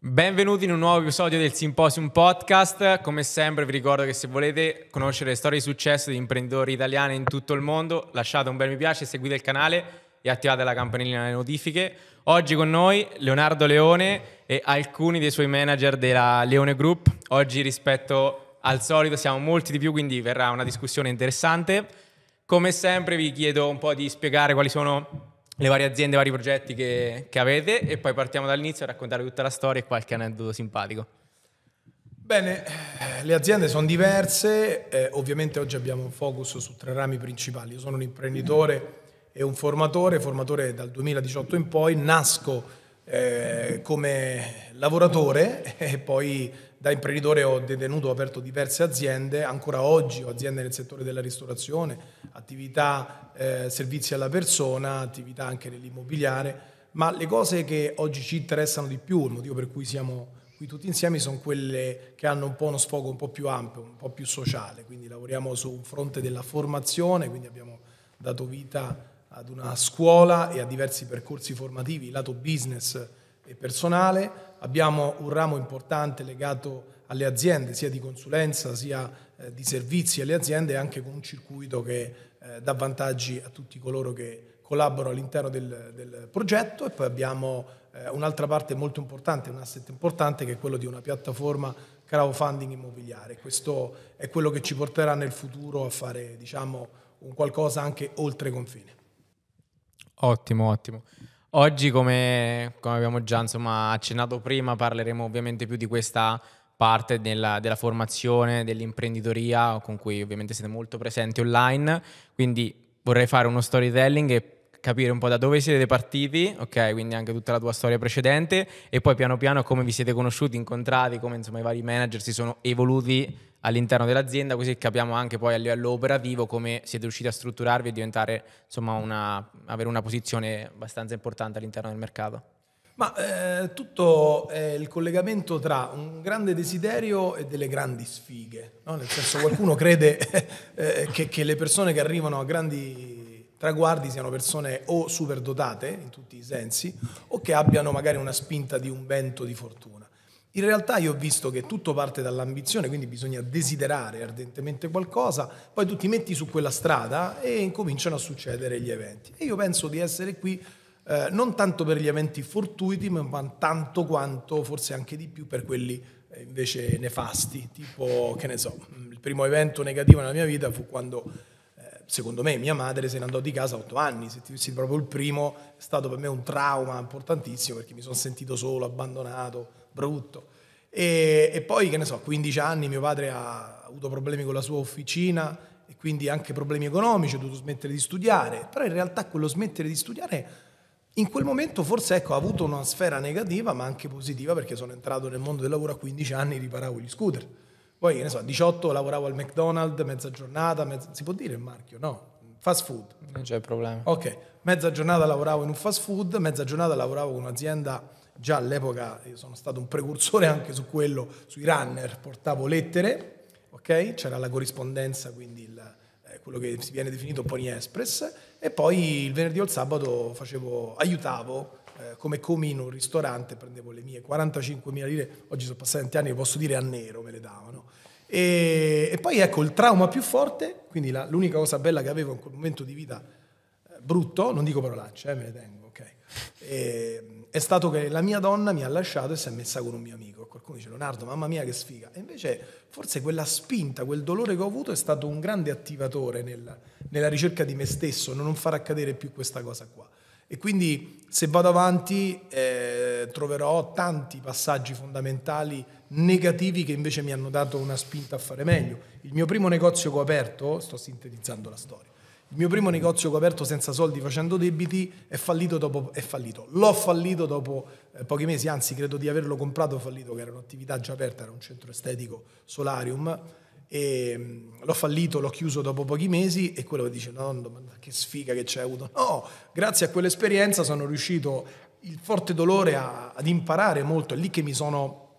Benvenuti in un nuovo episodio del Symposium Podcast. Come sempre vi ricordo che se volete conoscere le storie di successo di imprenditori italiani in tutto il mondo, lasciate un bel mi piace, seguite il canale e attivate la campanellina delle notifiche. Oggi con noi Leonardo Leone e alcuni dei suoi manager della Leone Group. Oggi rispetto al solito siamo molti di più, quindi verrà una discussione interessante. Come sempre vi chiedo un po' di spiegare quali sono le varie aziende, i vari progetti che, che avete e poi partiamo dall'inizio a raccontare tutta la storia e qualche aneddoto simpatico. Bene, le aziende sono diverse, eh, ovviamente oggi abbiamo un focus su tre rami principali. Io sono un imprenditore e un formatore, formatore dal 2018 in poi, nasco eh, come lavoratore e poi da imprenditore ho detenuto, ho aperto diverse aziende, ancora oggi ho aziende nel settore della ristorazione, attività eh, servizi alla persona, attività anche nell'immobiliare, ma le cose che oggi ci interessano di più, il motivo per cui siamo qui tutti insieme, sono quelle che hanno un po' uno sfogo un po' più ampio, un po' più sociale, quindi lavoriamo su un fronte della formazione, quindi abbiamo dato vita ad una scuola e a diversi percorsi formativi, lato business e personale, abbiamo un ramo importante legato alle aziende, sia di consulenza sia eh, di servizi alle aziende, anche con un circuito che eh, dà vantaggi a tutti coloro che collaborano all'interno del, del progetto e poi abbiamo eh, un'altra parte molto importante, un asset importante che è quello di una piattaforma crowdfunding immobiliare. Questo è quello che ci porterà nel futuro a fare diciamo, un qualcosa anche oltre confine. Ottimo, ottimo. Oggi, come, come abbiamo già insomma, accennato prima, parleremo ovviamente più di questa parte della, della, formazione, dell'imprenditoria, con cui ovviamente siete molto presenti online. Quindi vorrei fare uno storytelling e capire un po' da dove siete partiti, ok? Quindi anche tutta la tua storia precedente e poi piano piano come vi siete conosciuti, incontrati, come insomma i vari manager si sono evoluti all'interno dell'azienda, così capiamo anche poi a livello operativo come siete riusciti a strutturarvi e diventare, insomma, una, avere una posizione abbastanza importante all'interno del mercato. Ma eh, tutto è il collegamento tra un grande desiderio e delle grandi sfighe, no? nel senso qualcuno crede eh, che, che le persone che arrivano a grandi traguardi siano persone o superdotate in tutti i sensi o che abbiano magari una spinta di un vento di fortuna. In realtà io ho visto che tutto parte dall'ambizione, quindi bisogna desiderare ardentemente qualcosa, poi tu ti metti su quella strada e incominciano a succedere gli eventi. E io penso di essere qui eh, non tanto per gli eventi fortuiti, ma tanto quanto forse anche di più per quelli eh, invece nefasti, tipo che ne so, mm, il primo evento negativo nella mia vita fu quando eh, secondo me mia madre se ne andò di casa a otto anni, se ti fossi proprio il primo è stato per me un trauma importantissimo perché mi sono sentito solo, abbandonato, brutto. E, e, poi, che ne so, a 15 anni mio padre ha avuto problemi con la sua officina e quindi anche problemi economici, ho dovuto smettere di studiare, però in realtà quello smettere di studiare in quel momento forse ecco, ha avuto una sfera negativa ma anche positiva perché sono entrato nel mondo del lavoro a 15 anni e riparavo gli scooter. Poi, che ne so, a 18 lavoravo al McDonald's, mezza giornata, mezza... si può dire il marchio? No, fast food. Non c'è problema. Ok, mezza giornata lavoravo in un fast food, mezza giornata lavoravo con un'azienda già all'epoca eh, sono stato un precursore anche su quello, sui runner, portavo lettere, okay? c'era la corrispondenza, quindi il, eh, quello che si viene definito Pony Express, e poi il venerdì o il sabato facevo, aiutavo eh, come comi in un ristorante, prendevo le mie 45.000 lire, oggi sono passati tanti anni, posso dire a nero me le davano. E, e poi ecco il trauma più forte, quindi la, l'unica cosa bella che avevo in quel momento di vita eh, brutto, non dico parolacce, eh, me le tengo e, ehm, è stato che la mia donna mi ha lasciato e si è messa con un mio amico. Qualcuno dice Leonardo, mamma mia che sfiga. E invece forse quella spinta, quel dolore che ho avuto è stato un grande attivatore nella, nella ricerca di me stesso, non far accadere più questa cosa qua. E quindi se vado avanti eh, troverò tanti passaggi fondamentali negativi che invece mi hanno dato una spinta a fare meglio. Il mio primo negozio che ho aperto, sto sintetizzando la storia, il mio primo negozio che ho aperto senza soldi facendo debiti è fallito dopo, è fallito. L'ho fallito dopo eh, pochi mesi, anzi credo di averlo comprato fallito, che era un'attività già aperta, era un centro estetico solarium. E, mm, l'ho fallito, l'ho chiuso dopo pochi mesi e quello che dice, nonno, ma che sfiga che c'è avuto. No, grazie a quell'esperienza sono riuscito, il forte dolore, a, ad imparare molto. È lì che mi sono,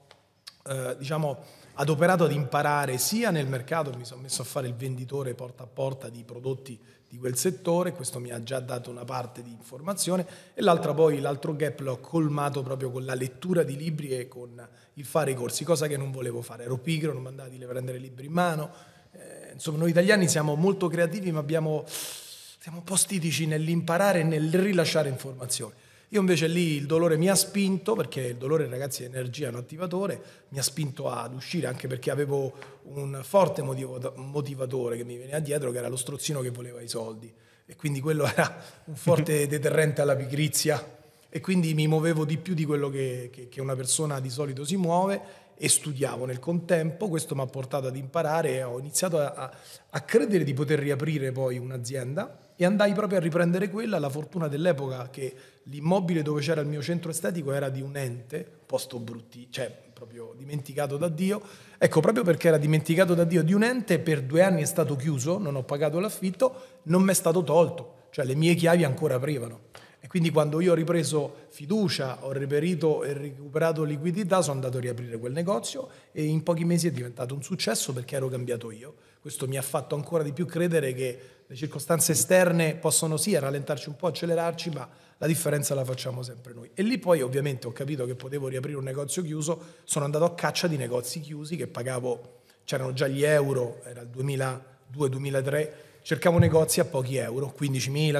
eh, diciamo, adoperato ad imparare sia nel mercato, mi sono messo a fare il venditore porta a porta di prodotti di quel settore, questo mi ha già dato una parte di informazione e l'altra poi, l'altro gap l'ho colmato proprio con la lettura di libri e con il fare i corsi, cosa che non volevo fare, ero pigro, non mi a prendere libri in mano, eh, insomma noi italiani siamo molto creativi ma abbiamo, siamo un po' stitici nell'imparare e nel rilasciare informazioni. Io invece lì il dolore mi ha spinto, perché il dolore ragazzi è energia, è un attivatore, mi ha spinto ad uscire anche perché avevo un forte motivatore che mi veniva dietro, che era lo strozzino che voleva i soldi. E quindi quello era un forte deterrente alla pigrizia. E quindi mi muovevo di più di quello che, che, che una persona di solito si muove e studiavo nel contempo, questo mi ha portato ad imparare e ho iniziato a, a, a credere di poter riaprire poi un'azienda e andai proprio a riprendere quella, la fortuna dell'epoca che l'immobile dove c'era il mio centro estetico era di un ente, posto brutti, cioè proprio dimenticato da Dio, ecco proprio perché era dimenticato da Dio di un ente, per due anni è stato chiuso, non ho pagato l'affitto, non mi è stato tolto, cioè le mie chiavi ancora aprivano. E quindi quando io ho ripreso fiducia, ho reperito e recuperato liquidità, sono andato a riaprire quel negozio e in pochi mesi è diventato un successo perché ero cambiato io. Questo mi ha fatto ancora di più credere che le circostanze esterne possono sì rallentarci un po', accelerarci, ma la differenza la facciamo sempre noi. E lì poi ovviamente ho capito che potevo riaprire un negozio chiuso, sono andato a caccia di negozi chiusi che pagavo, c'erano già gli euro, era il 2002-2003, cercavo negozi a pochi euro, 15.000, 5.000,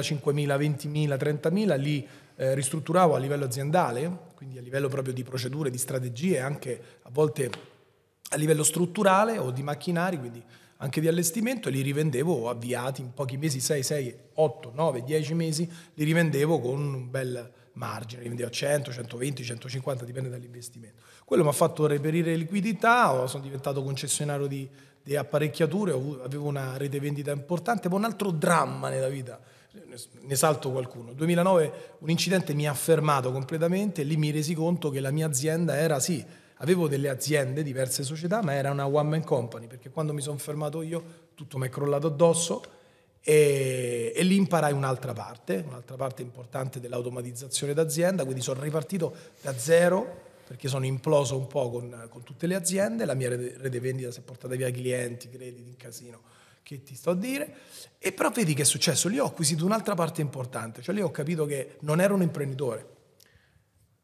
20.000, 30.000, lì eh, ristrutturavo a livello aziendale, quindi a livello proprio di procedure, di strategie, anche a volte a livello strutturale o di macchinari, quindi anche di allestimento e li rivendevo avviati in pochi mesi, 6, 6, 8, 9, 10 mesi, li rivendevo con un bel margine, li vendevo a 100, 120, 150, dipende dall'investimento. Quello mi ha fatto reperire liquidità, sono diventato concessionario di, di apparecchiature, avevo una rete vendita importante, poi un altro dramma nella vita ne salto qualcuno. Nel 2009 un incidente mi ha fermato completamente e lì mi resi conto che la mia azienda era sì avevo delle aziende, diverse società, ma era una one man company, perché quando mi sono fermato io tutto mi è crollato addosso e, e lì imparai un'altra parte, un'altra parte importante dell'automatizzazione d'azienda, quindi sono ripartito da zero perché sono imploso un po' con, con tutte le aziende, la mia rete, vendita si è portata via clienti, crediti in casino, che ti sto a dire, e però vedi che è successo, lì ho acquisito un'altra parte importante, cioè lì ho capito che non ero un imprenditore,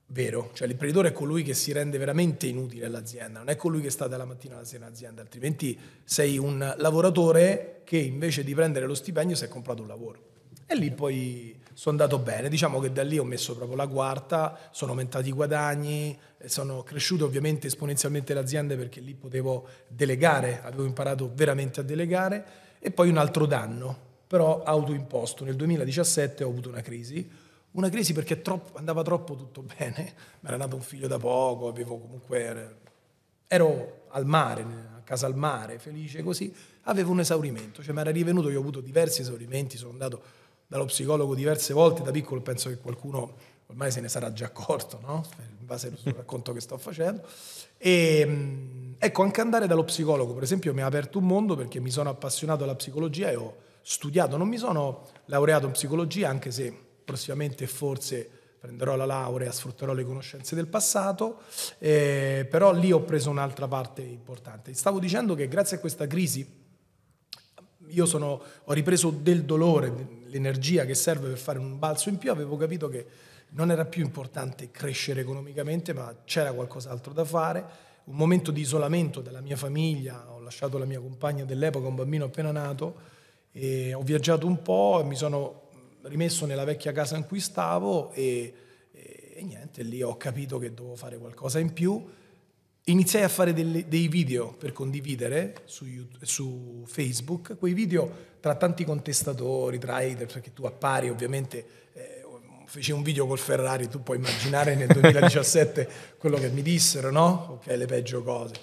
vero, cioè l'imprenditore è colui che si rende veramente inutile all'azienda, non è colui che sta dalla mattina alla sera in azienda, altrimenti sei un lavoratore che invece di prendere lo stipendio si è comprato un lavoro. E lì poi sono andato bene, diciamo che da lì ho messo proprio la quarta, sono aumentati i guadagni, eh, sono cresciute ovviamente esponenzialmente le aziende perché lì potevo delegare, avevo imparato veramente a delegare e poi un altro danno, però autoimposto. Nel 2017 ho avuto una crisi, una crisi perché troppo, andava troppo tutto bene, mi era nato un figlio da poco, avevo comunque... ero al mare, a casa al mare, felice così, avevo un esaurimento, cioè mi era rivenuto, io ho avuto diversi esaurimenti, sono andato dallo psicologo diverse volte, da piccolo penso che qualcuno ormai se ne sarà già accorto, no? in base al racconto che sto facendo. E, ehm, ecco, anche andare dallo psicologo, per esempio, mi ha aperto un mondo perché mi sono appassionato alla psicologia e ho studiato, non mi sono laureato in psicologia, anche se prossimamente forse prenderò la laurea, sfrutterò le conoscenze del passato, eh, però lì ho preso un'altra parte importante. Stavo dicendo che grazie a questa crisi io sono, ho ripreso del dolore, l'energia che serve per fare un balzo in più, avevo capito che non era più importante crescere economicamente, ma c'era qualcos'altro da fare. Un momento di isolamento della mia famiglia, ho lasciato la mia compagna dell'epoca, un bambino appena nato, e ho viaggiato un po' e mi sono rimesso nella vecchia casa in cui stavo e, e, e niente, lì ho capito che dovevo fare qualcosa in più. Iniziai a fare delle, dei video per condividere su, YouTube, su, Facebook, quei video tra tanti contestatori, tra trader, perché tu appari ovviamente, eh, feci un video col Ferrari, tu puoi immaginare nel 2017 quello che mi dissero, no? Ok, le peggio cose.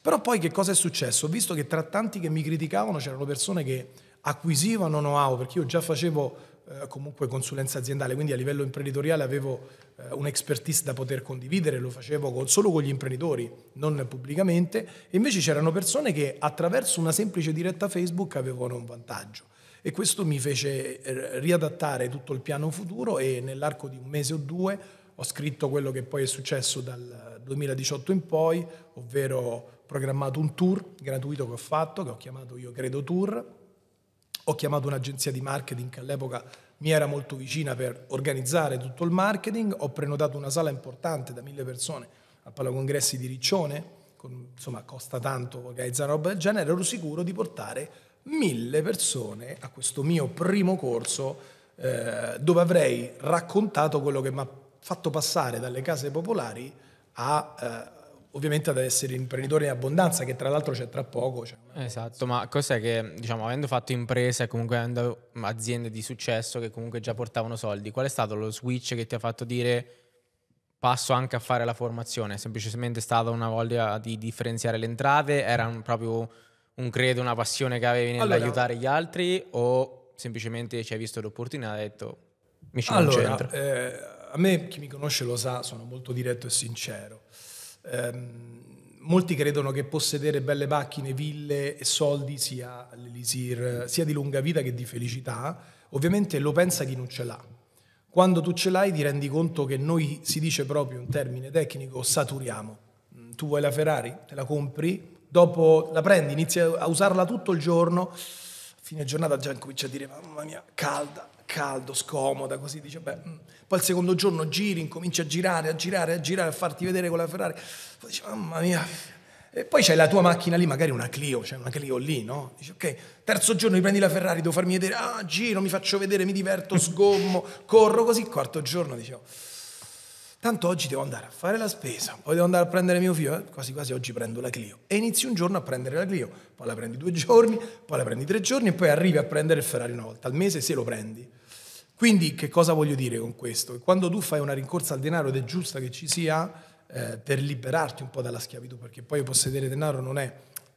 Però poi che cosa è successo? Ho visto che tra tanti che mi criticavano c'erano persone che acquisivano know-how, perché io già facevo eh, comunque consulenza aziendale, quindi a livello imprenditoriale avevo eh, un'expertise da poter condividere, lo facevo con, solo con gli imprenditori, non pubblicamente, e invece c'erano persone che attraverso una semplice diretta Facebook avevano un vantaggio. E questo mi fece eh, riadattare tutto il piano futuro e nell'arco di un mese o due ho scritto quello che poi è successo dal 2018 in poi, ovvero programmato un tour gratuito che ho fatto, che ho chiamato Io Credo Tour, ho chiamato un'agenzia di marketing che all'epoca mi era molto vicina per organizzare tutto il marketing, ho prenotato una sala importante da mille persone al Palo Congressi di Riccione, con, insomma costa tanto organizzare una roba del genere, ero sicuro di portare mille persone a questo mio primo corso eh, dove avrei raccontato quello che mi ha fatto passare dalle case popolari a, eh, ovviamente ad essere imprenditore in abbondanza, che tra l'altro c'è tra poco. Cioè. Esatto, ma cos'è che, diciamo, avendo fatto imprese e comunque avendo aziende di successo che comunque già portavano soldi, qual è stato lo switch che ti ha fatto dire passo anche a fare la formazione? Semplicemente È stata una voglia di differenziare le entrate? Era un, proprio un credo, una passione che avevi nell'aiutare allora, gli altri o semplicemente ci hai visto l'opportunità e hai detto mi ci allora, concentro? Eh, a me chi mi conosce lo sa, sono molto diretto e sincero Ehm, molti credono che possedere belle macchine, ville e soldi sia l'elisir sia di lunga vita che di felicità. Ovviamente lo pensa chi non ce l'ha. Quando tu ce l'hai ti rendi conto che noi, si dice proprio un termine tecnico, saturiamo. Mm, tu vuoi la Ferrari, te la compri, dopo la prendi, inizi a usarla tutto il giorno, a fine giornata già incominci a dire mamma mia, calda, caldo, scomoda, così dice, beh, mm. poi il secondo giorno giri, incominci a girare, a girare, a girare, a farti vedere con la Ferrari, poi dici, mamma mia, e poi c'è la tua macchina lì, magari una Clio, c'è cioè una Clio lì, no? Dice, ok, terzo giorno riprendi la Ferrari, devo farmi vedere, ah, giro, mi faccio vedere, mi diverto, sgommo, corro così, quarto giorno dicevo, oh, tanto oggi devo andare a fare la spesa, poi devo andare a prendere mio figlio, eh? quasi quasi oggi prendo la Clio. E inizi un giorno a prendere la Clio, poi la prendi due giorni, poi la prendi tre giorni e poi arrivi a prendere il Ferrari una volta al mese se lo prendi. Quindi che cosa voglio dire con questo? Quando tu fai una rincorsa al denaro ed è giusta che ci sia eh, per liberarti un po' dalla schiavitù, perché poi possedere denaro non è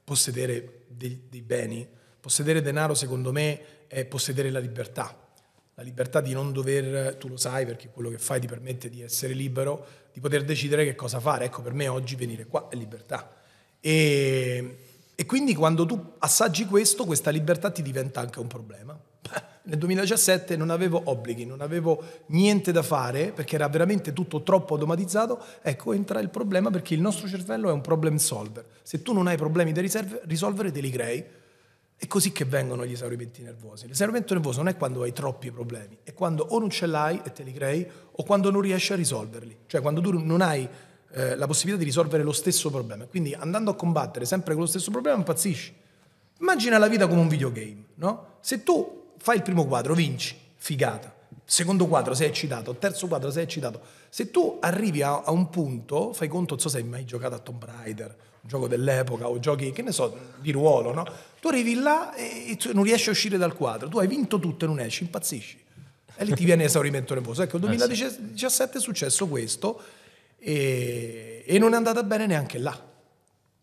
possedere dei, dei beni, possedere denaro secondo me è possedere la libertà, la libertà di non dover, tu lo sai perché quello che fai ti permette di essere libero, di poter decidere che cosa fare. Ecco, per me oggi venire qua è libertà. E, e quindi quando tu assaggi questo, questa libertà ti diventa anche un problema. nel 2017 non avevo obblighi, non avevo niente da fare perché era veramente tutto troppo automatizzato, ecco entra il problema perché il nostro cervello è un problem solver. Se tu non hai problemi da risolvere, te li crei. È così che vengono gli esaurimenti nervosi. L'esaurimento nervoso non è quando hai troppi problemi, è quando o non ce l'hai e te li crei, o quando non riesci a risolverli. Cioè quando tu non hai eh, la possibilità di risolvere lo stesso problema. Quindi andando a combattere sempre con lo stesso problema impazzisci. Immagina la vita come un videogame, no? Se tu fai il primo quadro, vinci, figata. Secondo quadro sei eccitato, terzo quadro sei eccitato. Se tu arrivi a, a un punto, fai conto, non so se hai mai giocato a Tomb Raider, un gioco dell'epoca o giochi, che ne so, di ruolo, no? Tu arrivi là e, e non riesci a uscire dal quadro, tu hai vinto tutto e non esci, impazzisci. E lì ti viene esaurimento nervoso. Ecco, nel eh 2017 è successo questo e, e non è andata bene neanche là.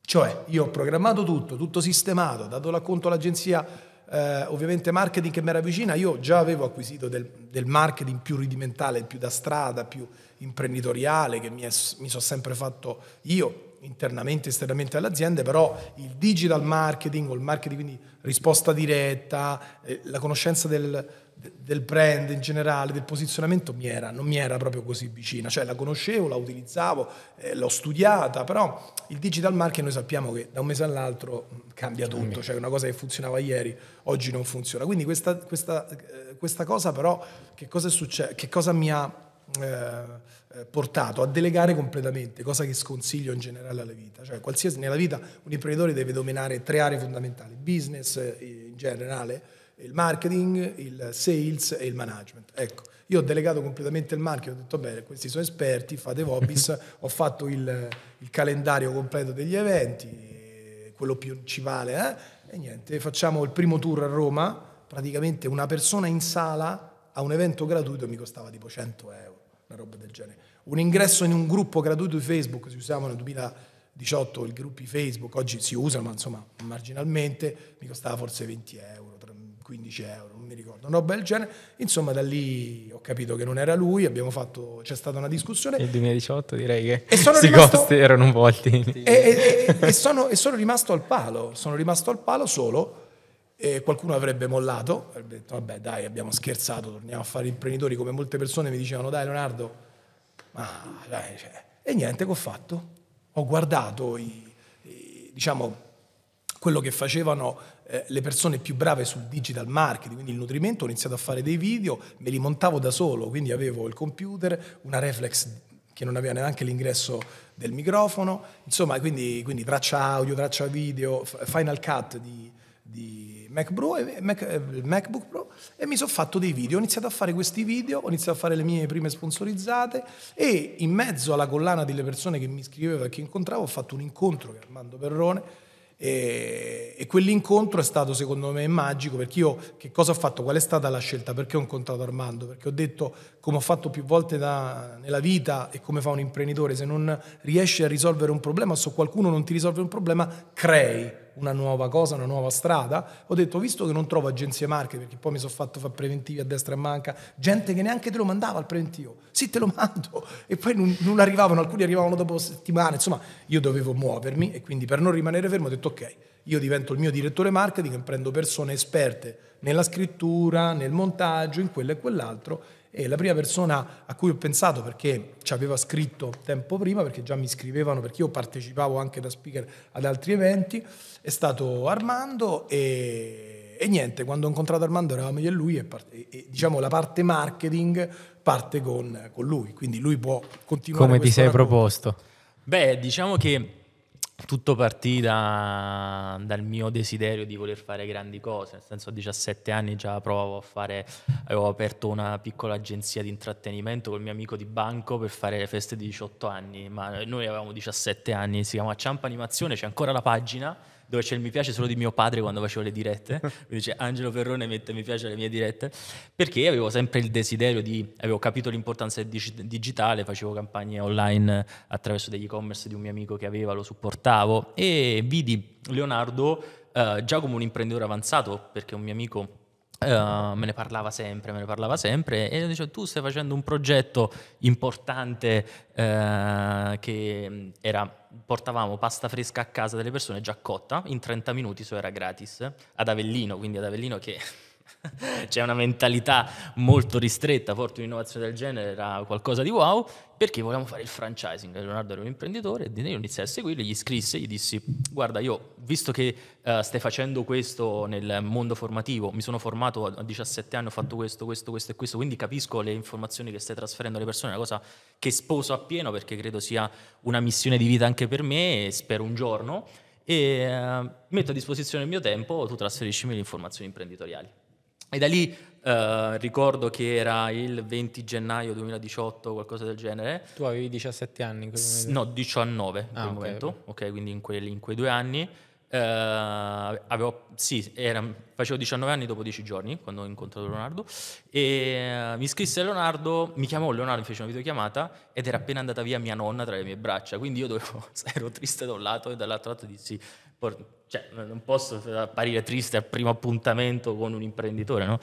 Cioè, io ho programmato tutto, tutto sistemato, dato l'acconto all'agenzia eh, ovviamente marketing che mi era vicina, io già avevo acquisito del, del, marketing più rudimentale, più da strada, più imprenditoriale, che mi, è, mi sono sempre fatto io internamente e esternamente alle aziende, però il digital marketing o il marketing, quindi risposta diretta, eh, la conoscenza del, del brand in generale, del posizionamento, mi era, non mi era proprio così vicina, cioè la conoscevo, la utilizzavo, eh, l'ho studiata, però il digital marketing noi sappiamo che da un mese all'altro mm, cambia tutto, cioè una cosa che funzionava ieri oggi non funziona. Quindi questa, questa, eh, questa cosa però, che cosa, è succe- che cosa mi ha eh, eh, portato a delegare completamente, cosa che sconsiglio in generale alla vita, cioè qualsiasi nella vita un imprenditore deve dominare tre aree fondamentali, business eh, in generale, il marketing, il sales e il management. Ecco, io ho delegato completamente il marketing, ho detto bene, questi sono esperti, fate Vobis, ho fatto il, il, calendario completo degli eventi, quello principale, eh? e niente, facciamo il primo tour a Roma, praticamente una persona in sala a un evento gratuito mi costava tipo 100 euro, una roba del genere. Un ingresso in un gruppo gratuito di Facebook, si usavano nel 2018 i gruppi Facebook, oggi si usano, ma insomma marginalmente, mi costava forse 20 euro, 30 15 euro, non mi ricordo, una roba del genere. Insomma, da lì ho capito che non era lui, fatto, c'è stata una discussione. Nel 2018 direi che e sono rimasto, costi erano volti. E, e, e, sono, e, sono, rimasto al palo, sono rimasto al palo solo. E qualcuno avrebbe mollato, avrebbe detto vabbè dai abbiamo scherzato, torniamo a fare imprenditori come molte persone mi dicevano dai Leonardo, ma dai, cioè. e niente che ho fatto, ho guardato i, i, diciamo quello che facevano eh, le persone più brave sul digital marketing, quindi il nutrimento, ho iniziato a fare dei video, me li montavo da solo, quindi avevo il computer, una reflex che non aveva neanche l'ingresso del microfono, insomma, quindi, quindi traccia audio, traccia video, Final Cut di, di Mac Pro e, eh, Mac, eh, MacBook Pro e mi sono fatto dei video, ho iniziato a fare questi video, ho iniziato a fare le mie prime sponsorizzate e in mezzo alla collana delle persone che mi scrivevano e che incontravo ho fatto un incontro con Armando Perrone e, e, quell'incontro è stato secondo me magico perché io che cosa ho fatto? Qual è stata la scelta? Perché ho incontrato Armando? Perché ho detto come ho fatto più volte da, nella vita e come fa un imprenditore, se non riesci a risolvere un problema, se qualcuno non ti risolve un problema, crei una nuova cosa, una nuova strada, ho detto, visto che non trovo agenzie marche, perché poi mi sono fatto fare preventivi a destra e manca, gente che neanche te lo mandava al preventivo, sì te lo mando, e poi non, non arrivavano, alcuni arrivavano dopo settimane, insomma io dovevo muovermi e quindi per non rimanere fermo ho detto ok, io divento il mio direttore marketing e prendo persone esperte nella scrittura, nel montaggio, in quello e quell'altro e la prima persona a cui ho pensato, perché ci aveva scritto tempo prima, perché già mi scrivevano, perché io partecipavo anche da speaker ad altri eventi, è stato Armando e, e niente, quando ho incontrato Armando eravamo io e lui e, parte, e diciamo la parte marketing parte con, con, lui, quindi lui può continuare. Come ti sei racconto. proposto? Beh, diciamo che tutto partì da, dal mio desiderio di voler fare grandi cose, nel senso a 17 anni già provavo a fare, avevo aperto una piccola agenzia di intrattenimento col mio amico di banco per fare le feste di 18 anni, ma noi avevamo 17 anni, si chiama Ciampa Animazione, c'è ancora la pagina, dove c'è il mi piace solo di mio padre quando facevo le dirette, Mi dice Angelo Ferrone mette mi piace alle mie dirette, perché avevo sempre il desiderio di, avevo capito l'importanza del digitale, facevo campagne online attraverso degli e-commerce di un mio amico che aveva, lo supportavo e vidi Leonardo eh, già come un imprenditore avanzato, perché un mio amico... Uh, me ne parlava sempre, me ne parlava sempre e io dicevo tu stai facendo un progetto importante uh, che era portavamo pasta fresca a casa delle persone già cotta, in 30 minuti, so era gratis, ad Avellino, quindi ad Avellino che c'è una mentalità molto ristretta, porti un'innovazione del genere, era qualcosa di wow, perché volevamo fare il franchising. Leonardo era un imprenditore, io iniziai a seguirlo, gli scrisse, gli dissi, guarda, io visto che uh, stai facendo questo nel mondo formativo, mi sono formato a 17 anni, ho fatto questo, questo, questo e questo, quindi capisco le informazioni che stai trasferendo alle persone, è una cosa che sposo appieno perché credo sia una missione di vita anche per me e spero un giorno. E uh, metto a disposizione il mio tempo, tu trasferiscimi le informazioni imprenditoriali. E da lì eh, ricordo che era il 20 gennaio 2018, qualcosa del genere. Tu avevi 17 anni? S- no, 19 in ah, quel okay. momento, ok, quindi in, quelli, in quei due anni. Eh, avevo, sì, era, facevo 19 anni dopo 10 giorni quando ho incontrato Leonardo e eh, mi scrisse Leonardo, mi chiamò Leonardo, mi fece una videochiamata ed era appena andata via mia nonna tra le mie braccia, quindi io dovevo, ero triste da un lato e dall'altro lato dissi cioè, non posso apparire triste al primo appuntamento con un imprenditore, no?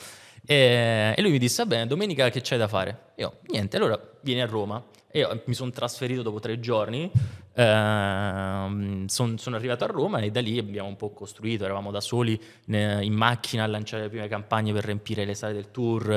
E, lui mi disse, bene, domenica che c'è da fare? Io, niente, allora vieni a Roma. E io mi sono trasferito dopo tre giorni, ehm, sono son arrivato a Roma e da lì abbiamo un po' costruito, eravamo da soli in macchina a lanciare le prime campagne per riempire le sale del tour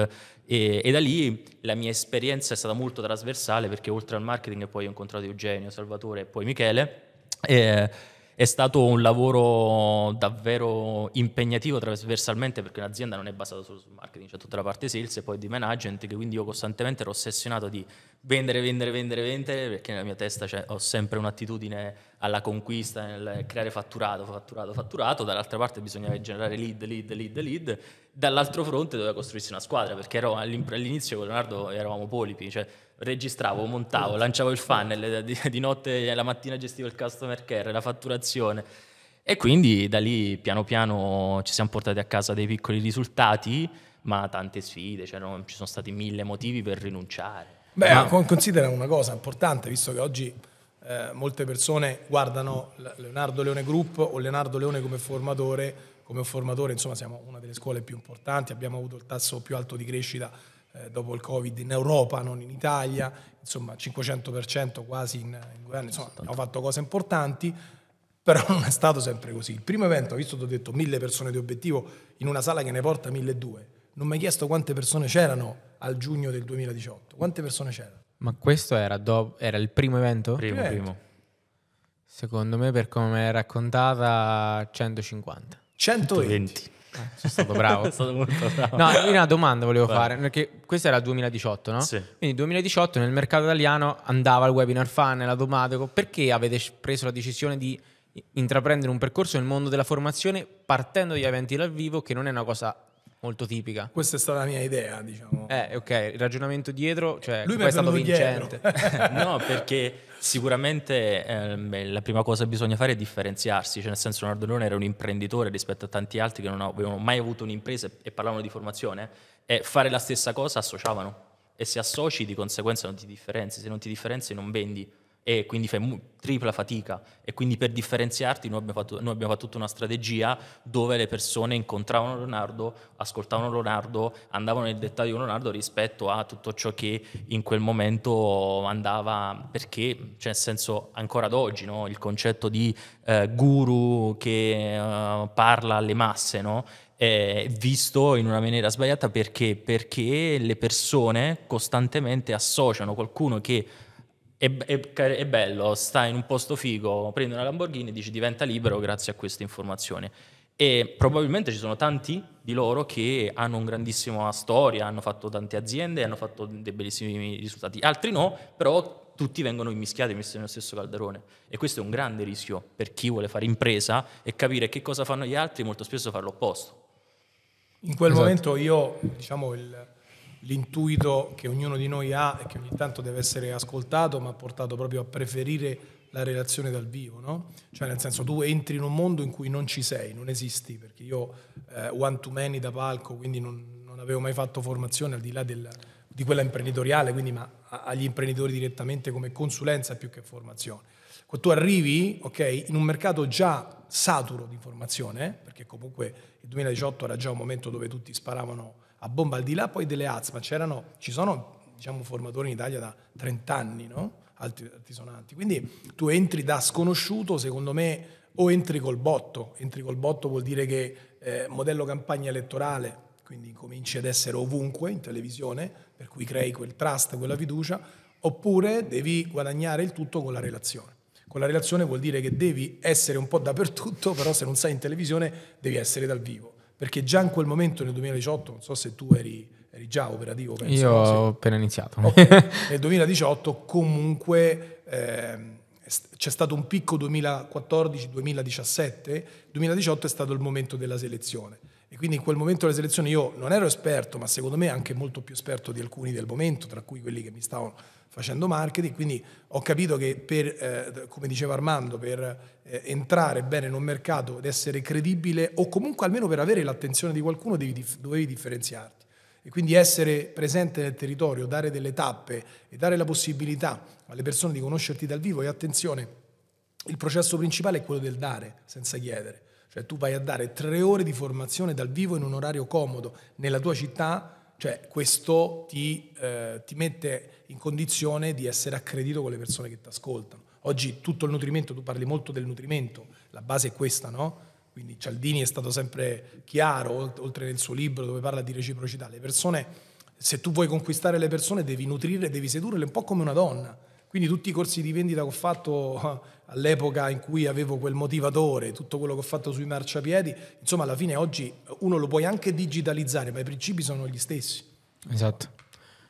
e, e da lì la mia esperienza è stata molto trasversale perché oltre al marketing poi ho incontrato Eugenio, Salvatore e poi Michele. E, è stato un lavoro davvero impegnativo trasversalmente perché l'azienda non è basata solo sul marketing, c'è tutta la parte sales e poi di management, che quindi io costantemente ero ossessionato di vendere, vendere, vendere, vendere, perché nella mia testa cioè, ho sempre un'attitudine alla conquista, nel creare fatturato, fatturato, fatturato, dall'altra parte bisognava generare lead, lead, lead, lead, dall'altro fronte doveva costruirsi una squadra, perché ero all'inizio con Leonardo eravamo polipi, cioè registravo, montavo, mm. lanciavo il funnel, eh, di, di notte e la mattina gestivo il customer care, la fatturazione. E quindi da lì piano piano ci siamo portati a casa dei piccoli risultati, ma tante sfide, cioè non, ci sono stati mille motivi per rinunciare. Beh, ma... considera una cosa importante, visto che oggi eh, molte persone guardano Leonardo Leone Group o Leonardo Leone come formatore, come formatore insomma siamo una delle scuole più importanti, abbiamo avuto il tasso più alto di crescita eh, dopo il Covid in Europa, non in Italia, insomma 500% quasi in, in due anni, insomma abbiamo fatto cose importanti, però non è stato sempre così. Il primo evento, visto che ho detto mille persone di obiettivo in una sala che ne porta 1200, non mi hai chiesto quante persone c'erano al giugno del 2018, quante persone c'erano? Ma questo era, do- era il primo evento? Primo, primo. primo. Secondo me, per come raccontata, 150. 120. 120. Eh, sono stato bravo. Sono stato molto bravo. No, io una domanda volevo Beh. fare, perché questo era il 2018, no? Sì. Quindi 2018 nel mercato italiano andava il webinar fan, l'automatico. perché avete preso la decisione di intraprendere un percorso nel mondo della formazione partendo dagli eventi dal vivo che non è una cosa molto tipica. Questa è stata la mia idea, diciamo. Eh, ok, il ragionamento dietro, cioè, Lui è stato vincente. no, perché sicuramente ehm, la prima cosa che bisogna fare è differenziarsi, cioè nel senso Nardolone era un imprenditore rispetto a tanti altri che non avevano mai avuto un'impresa e parlavano di formazione e fare la stessa cosa associavano e se associ di conseguenza non ti differenzi, se non ti differenzi non vendi e quindi fai tripla fatica e quindi per differenziarti noi abbiamo, fatto, noi abbiamo, fatto, tutta una strategia dove le persone incontravano Leonardo, ascoltavano Leonardo, andavano nel dettaglio di Leonardo rispetto a tutto ciò che in quel momento andava perché, cioè nel senso ancora ad oggi, no? il concetto di eh, guru che eh, parla alle masse, no? visto in una maniera sbagliata perché? perché le persone costantemente associano qualcuno che è, è, è, bello, sta in un posto figo, prendi una Lamborghini e dici diventa libero grazie a questa informazione. E probabilmente ci sono tanti di loro che hanno una grandissima storia, hanno fatto tante aziende, hanno fatto dei bellissimi risultati, altri no, però tutti vengono immischiati, messi nello stesso calderone. E questo è un grande rischio per chi vuole fare impresa e capire che cosa fanno gli altri, molto spesso fare l'opposto. In quel esatto. momento io, diciamo, il, l'intuito che ognuno di noi ha e che ogni tanto deve essere ascoltato, ma ha portato proprio a preferire la relazione dal vivo, no? Cioè nel senso tu entri in un mondo in cui non ci sei, non esisti, perché io eh, one to many da palco, quindi non, non avevo mai fatto formazione al di là del, di quella imprenditoriale, quindi ma agli imprenditori direttamente come consulenza più che formazione. Quando tu arrivi, ok, in un mercato già saturo di informazione, perché comunque il 2018 era già un momento dove tutti sparavano a bomba, al di là poi delle AZ, ma ci sono diciamo, formatori in Italia da 30 anni, no? artigiananti. Quindi tu entri da sconosciuto, secondo me, o entri col botto. Entri col botto vuol dire che eh, modello campagna elettorale, quindi cominci ad essere ovunque in televisione, per cui crei quel trust, quella fiducia, oppure devi guadagnare il tutto con la relazione. Con la relazione vuol dire che devi essere un po' dappertutto, però se non sei in televisione devi essere dal vivo perché già in quel momento nel 2018, non so se tu eri, eri già operativo, penso. Io ho appena iniziato. Okay. nel 2018 comunque eh, c'è stato un picco 2014-2017, 2018 è stato il momento della selezione. E quindi in quel momento della selezione io non ero esperto, ma secondo me anche molto più esperto di alcuni del momento, tra cui quelli che mi stavano facendo marketing, quindi ho capito che per, eh, come diceva Armando, per eh, entrare bene in un mercato ed essere credibile o comunque almeno per avere l'attenzione di qualcuno devi, dovevi differenziarti. E quindi essere presente nel territorio, dare delle tappe e dare la possibilità alle persone di conoscerti dal vivo e attenzione, il processo principale è quello del dare senza chiedere. Cioè tu vai a dare tre ore di formazione dal vivo in un orario comodo nella tua città, cioè questo ti, eh, ti mette in condizione di essere accredito con le persone che ti ascoltano. Oggi tutto il nutrimento, tu parli molto del nutrimento, la base è questa, no? Quindi Cialdini è stato sempre chiaro, oltre nel suo libro dove parla di reciprocità, le persone, se tu vuoi conquistare le persone devi nutrire, devi sedurle un po' come una donna. Quindi tutti i corsi di vendita che ho fatto all'epoca in cui avevo quel motivatore, tutto quello che ho fatto sui marciapiedi, insomma alla fine oggi uno lo puoi anche digitalizzare, ma i principi sono gli stessi. Esatto.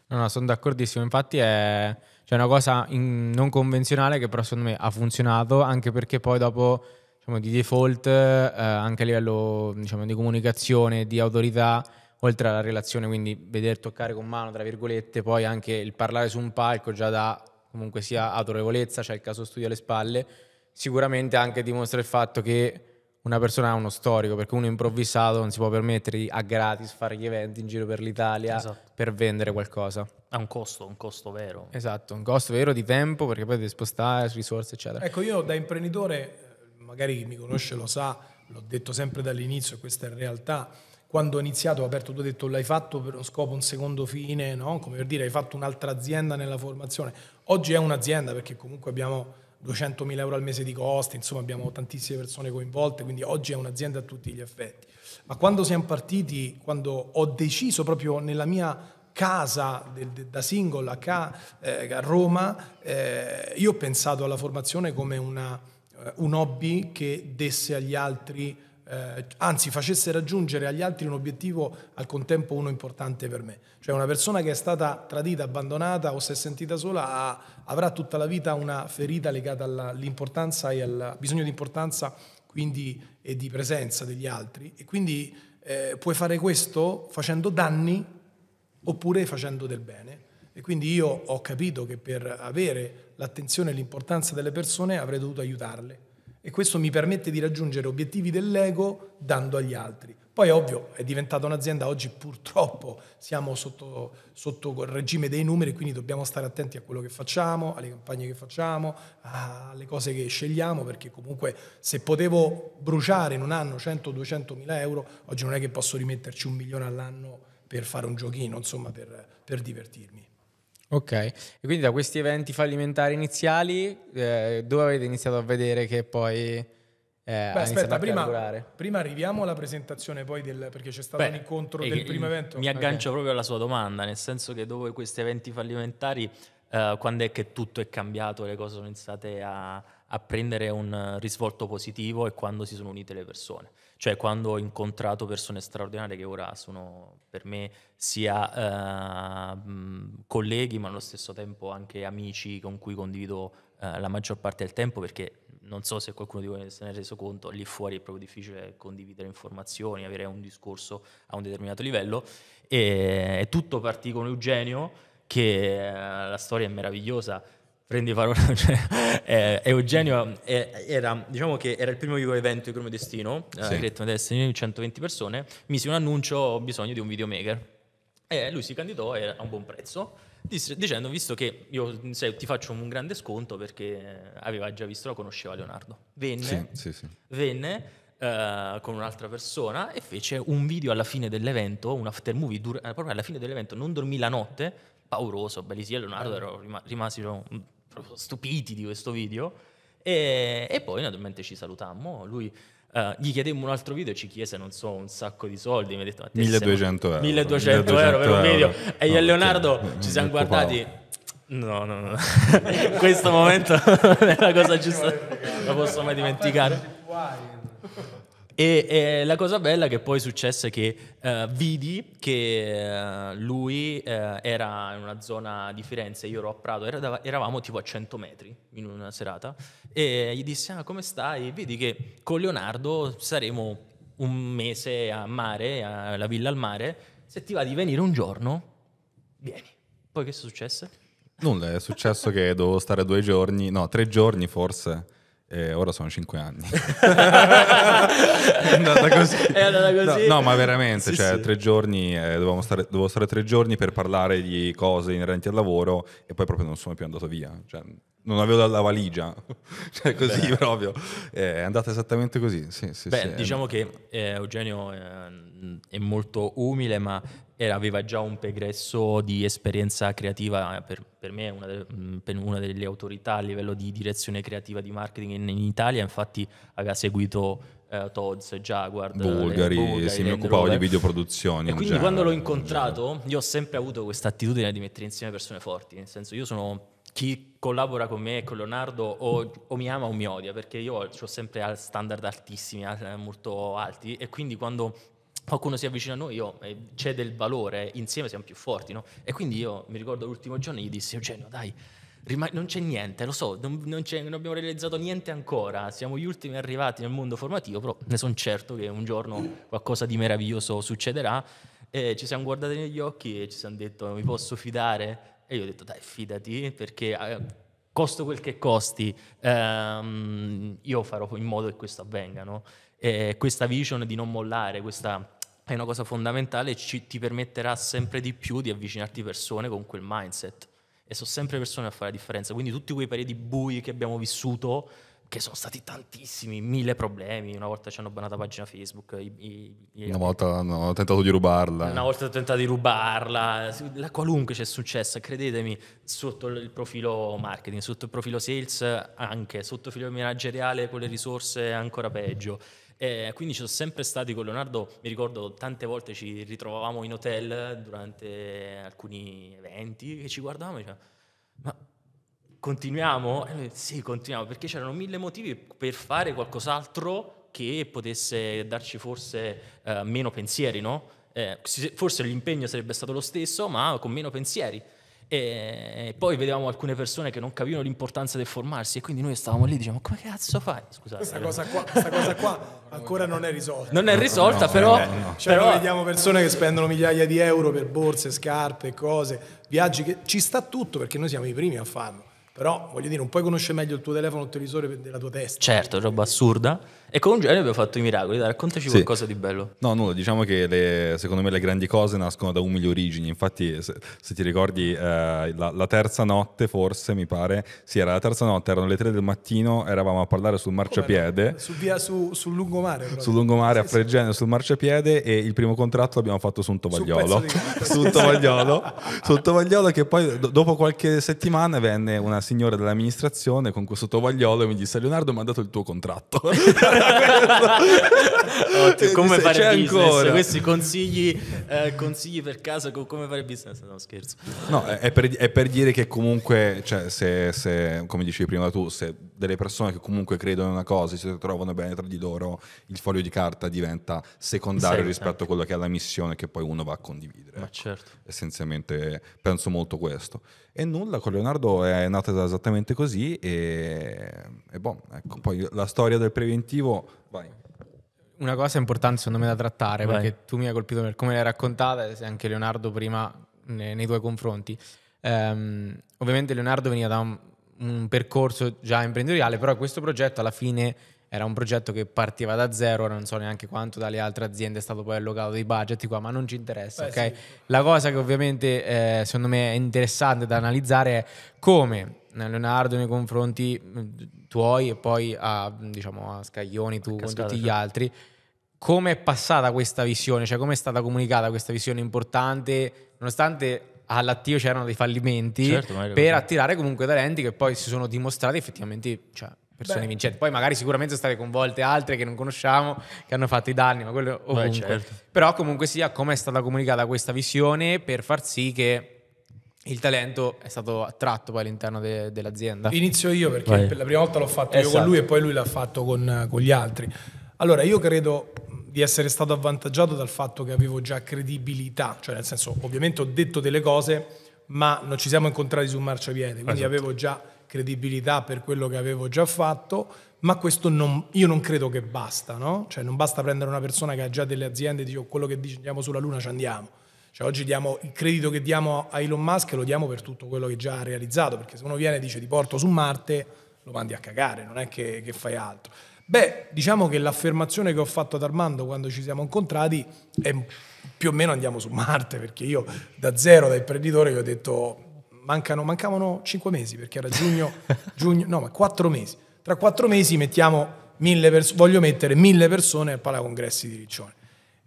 No, no, sono d'accordissimo. Infatti è cioè, una cosa in, non convenzionale che però secondo me ha funzionato anche perché poi dopo diciamo, di default, eh, anche a livello diciamo, di comunicazione, di autorità, oltre alla relazione, quindi vedere toccare con mano, tra virgolette, poi anche il parlare su un palco già dà comunque sia autorevolezza, c'è cioè il caso studio alle spalle, sicuramente anche dimostra il fatto che una persona ha uno storico, perché uno improvvisato non si può permettere di a gratis fare gli eventi in giro per l'Italia esatto. per vendere qualcosa. Ha un costo, un costo vero. Esatto, un costo vero di tempo perché poi devi spostare risorse, eccetera. Ecco, io da imprenditore, magari chi mi conosce lo sa, l'ho detto sempre dall'inizio, questa è realtà. Quando ho iniziato ho aperto, tu hai detto l'hai fatto per uno scopo, un secondo fine, no? come per dire hai fatto un'altra azienda nella formazione. Oggi è un'azienda perché comunque abbiamo 200.000 euro al mese di costi, insomma abbiamo tantissime persone coinvolte, quindi oggi è un'azienda a tutti gli effetti. Ma quando siamo partiti, quando ho deciso proprio nella mia casa da single eh, a, Roma, eh, io ho pensato alla formazione come una, eh, un hobby che desse agli altri eh, anzi facesse raggiungere agli altri un obiettivo al contempo uno importante per me. Cioè una persona che è stata tradita, abbandonata o si è sentita sola ha, avrà tutta la vita una ferita legata all'importanza e al bisogno di importanza quindi, e di presenza degli altri e quindi eh, puoi fare questo facendo danni oppure facendo del bene. E quindi io ho capito che per avere l'attenzione e l'importanza delle persone avrei dovuto aiutarle e questo mi permette di raggiungere obiettivi dell'ego dando agli altri. Poi ovvio è diventata un'azienda, oggi purtroppo siamo sotto, sotto il regime dei numeri, quindi dobbiamo stare attenti a quello che facciamo, alle campagne che facciamo, alle cose che scegliamo, perché comunque se potevo bruciare in un anno 100-200 mila euro, oggi non è che posso rimetterci un milione all'anno per fare un giochino, insomma per, per divertirmi. Ok, e quindi da questi eventi fallimentari iniziali, eh, dove avete iniziato a vedere che poi... Eh, Beh, aspetta, prima, prima, arriviamo alla presentazione poi del, perché c'è stato Beh, un incontro del primo evento. Mi aggancio okay. proprio alla sua domanda, nel senso che dopo questi eventi fallimentari, eh, quando è che tutto è cambiato, le cose sono iniziate a, a prendere un risvolto positivo e quando si sono unite le persone. Cioè quando ho incontrato persone straordinarie che ora sono per me sia eh, colleghi ma allo stesso tempo anche amici con cui condivido eh, la maggior parte del tempo perché non so se qualcuno di voi se ne è reso conto, lì fuori è proprio difficile condividere informazioni, avere un discorso a un determinato livello e, tutto partì con Eugenio che eh, la storia è meravigliosa Prendi parola. Cioè, eh, Eugenio eh, era, diciamo che era il primo vivo evento di Come Destino, eh, sì. eh, Creative Destiny, 120 persone, misi un annuncio, ho bisogno di un videomaker. E lui si candidò a un buon prezzo, dicendo, visto che io sai, ti faccio un grande sconto perché aveva già visto, lo conosceva Leonardo. Venne, sì, sì, venne Uh, con un'altra persona e fece un video alla fine dell'evento, un after movie, dur- eh, proprio alla fine dell'evento, non dormì la notte, pauroso, bellissimo, Leonardo ero, rimasi diciamo, proprio stupiti di questo video. E, e poi naturalmente ci salutammo. Lui Uh, gli chiedemmo un altro video e ci chiese, non so, un sacco di soldi. Mi ha detto: 1200 euro. 1200, 1200 euro per un video. Euro. E io e Leonardo no, ci siamo guardati. No, no, no. Questo momento non è la cosa giusta. Non posso mai dimenticare. E, e, la cosa bella che poi successe è che uh, vidi che uh, lui uh, era in una zona di Firenze, io ero a Prato, era, eravamo tipo a 100 metri in una serata e gli disse ah come stai? Vedi che con Leonardo saremo un mese a mare, alla villa al mare, se ti va di venire un giorno, vieni. Poi che è successo? Nulla, è successo che dovevo stare due giorni, no tre giorni forse e ora sono 5 anni. è andata così. È andata così. No, no, ma veramente, sì, cioè, sì. tre giorni, eh, dovevo, stare, dovevo stare tre giorni per parlare di cose inerenti al lavoro e poi proprio non sono più andato via. Cioè, non avevo la valigia, cioè così Beh. proprio, eh, è andata esattamente così. Sì, sì, Beh, sì. diciamo che eh, Eugenio eh, è molto umile, ma era, aveva già un pregresso di esperienza creativa, eh, per, per me è una, de, mm, una, delle autorità a livello di direzione creativa di marketing in, in Italia, infatti aveva seguito eh, Todds, Jaguar, eh, Bulgari, si mi occupavo di videoproduzioni. E quindi genere, quando l'ho incontrato, io ho sempre avuto questa attitudine di mettere insieme persone forti, nel senso io sono chi collabora con me con Leonardo o, o, mi ama o mi odia, perché io ho sempre standard altissimi, molto alti, e quindi quando qualcuno si avvicina a noi, io, eh, c'è del valore, insieme siamo più forti, no? E quindi io mi ricordo l'ultimo giorno gli dissi, Eugenio, dai, Rima- non c'è niente, lo so, non, non, non, abbiamo realizzato niente ancora, siamo gli ultimi arrivati nel mondo formativo, però ne sono certo che un giorno qualcosa di meraviglioso succederà. E ci siamo guardati negli occhi e ci siamo detto, mi posso fidare e io ho detto, dai, fidati, perché eh, costo quel che costi, ehm, io farò in modo che questo avvenga, no? E questa vision di non mollare, questa è una cosa fondamentale, ci, ti permetterà sempre di più di avvicinarti persone con quel mindset. E sono sempre persone a fare la differenza. Quindi tutti quei periodi bui che abbiamo vissuto, che sono stati tantissimi, mille problemi. Una volta ci hanno bannato la pagina Facebook. I, i, i... una volta hanno tentato di rubarla. Una volta hanno tentato di rubarla. La qualunque ci è successa, credetemi, sotto il profilo marketing, sotto il profilo sales anche, sotto il profilo manageriale con le risorse ancora peggio. E eh, quindi ci sono sempre stati con Leonardo, mi ricordo tante volte ci ritrovavamo in hotel durante alcuni eventi e ci guardavamo e dicevamo, ma continuiamo? Eh, sì, continuiamo, perché c'erano mille motivi per fare qualcos'altro che potesse darci forse eh, meno pensieri, no? Eh, forse l'impegno sarebbe stato lo stesso, ma con meno pensieri. E poi vedevamo alcune persone che non capivano l'importanza del formarsi e quindi noi stavamo lì e dicevamo come cazzo fai? Scusate. Questa eh. cosa qua, questa cosa qua ancora non è risolta. Non è risolta no, però, no. Cioè, però... vediamo persone che spendono migliaia di euro per borse, scarpe, cose, viaggi, che... ci sta tutto perché noi siamo i primi a farlo però, voglio dire, non puoi conoscere meglio il tuo telefono o il televisore della tua testa. Certo, roba assurda. E con un genere abbiamo fatto i miracoli. Dai, raccontaci sì. qualcosa di bello. No, nulla, diciamo che le, secondo me le grandi cose nascono da umili origini. Infatti, se, se ti ricordi, eh, la, la, terza notte, forse, mi pare, sì, era la terza notte, erano le tre del mattino, eravamo a parlare sul marciapiede. Su via, su, sul lungomare. Proprio. Sul lungomare, sì, a Fregene, sì. sul marciapiede e il primo contratto l'abbiamo fatto su un tovagliolo. Su un, tovagliolo. su un tovagliolo che poi, do, dopo qualche settimana, venne una signora dell'amministrazione con questo tovagliolo e mi disse Leonardo mi ha dato il tuo contratto. Ottimo, come fare C'è business? Ancora. Questi consigli, eh, consigli, per casa con come fare business? No, scherzo. No, è per, è per dire che comunque, cioè, se, se, come dicevi prima tu, se delle persone che comunque credono in una cosa e si trovano bene tra di loro, il foglio di carta diventa secondario sì, rispetto anche. a quella che è la missione che poi uno va a condividere. Ma ecco. certo. Essenzialmente penso molto questo. E nulla, con Leonardo è nata esattamente così e, e boh, ecco, poi la storia del preventivo, vai una cosa importante secondo me da trattare, Vai. perché tu mi hai colpito per come l'hai raccontata, e anche Leonardo prima nei, nei tuoi confronti. Um, ovviamente Leonardo veniva da un, un percorso già imprenditoriale, però questo progetto alla fine era un progetto che partiva da zero, non so neanche quanto dalle altre aziende è stato poi allocato dei budget qua, ma non ci interessa, Beh, ok? Sì. La cosa che ovviamente eh, secondo me è interessante da analizzare è come Leonardo nei confronti mm, tuoi e poi a, diciamo, a Scaglioni tu a con tutti gli certo. altri, come è passata questa visione, cioè come è stata comunicata questa visione importante, nonostante all'attivo c'erano dei fallimenti certo, per attirare comunque talenti che poi si sono dimostrati effettivamente cioè, persone Beh. vincenti. Poi magari sicuramente sono state coinvolte altre che non conosciamo, che hanno fatto i danni, ma quello ovunque. Beh, certo. Però comunque sia, come è stata comunicata questa visione per far sì che il talento è stato attratto poi all'interno de- dell'azienda. Inizio io perché Vai. per la prima volta l'ho fatto esatto. io con esatto. lui e poi lui l'ha fatto con, con gli altri. Allora, io credo di essere stato avvantaggiato dal fatto che avevo già credibilità, cioè nel senso ovviamente ho detto delle cose, ma non ci siamo incontrati sul marciapiede, quindi esatto. avevo già credibilità per quello che avevo già fatto, ma questo non, io non credo che basta, no? Cioè non basta prendere una persona che ha già delle aziende e dire oh, quello che dice andiamo sulla luna ci andiamo. Cioè oggi diamo il credito che diamo a Elon Musk lo diamo per tutto quello che già ha realizzato, perché se uno viene e dice ti porto su Marte, lo mandi a cagare, non è che, che fai altro. Beh, diciamo che l'affermazione che ho fatto ad Armando quando ci siamo incontrati è più o meno andiamo su Marte, perché io da zero, da imprenditore, gli ho detto mancano, mancavano 5 mesi, perché era giugno, giugno no ma 4 mesi. Tra 4 mesi mettiamo mille persone, voglio mettere mille persone al Palacongressi di Riccione.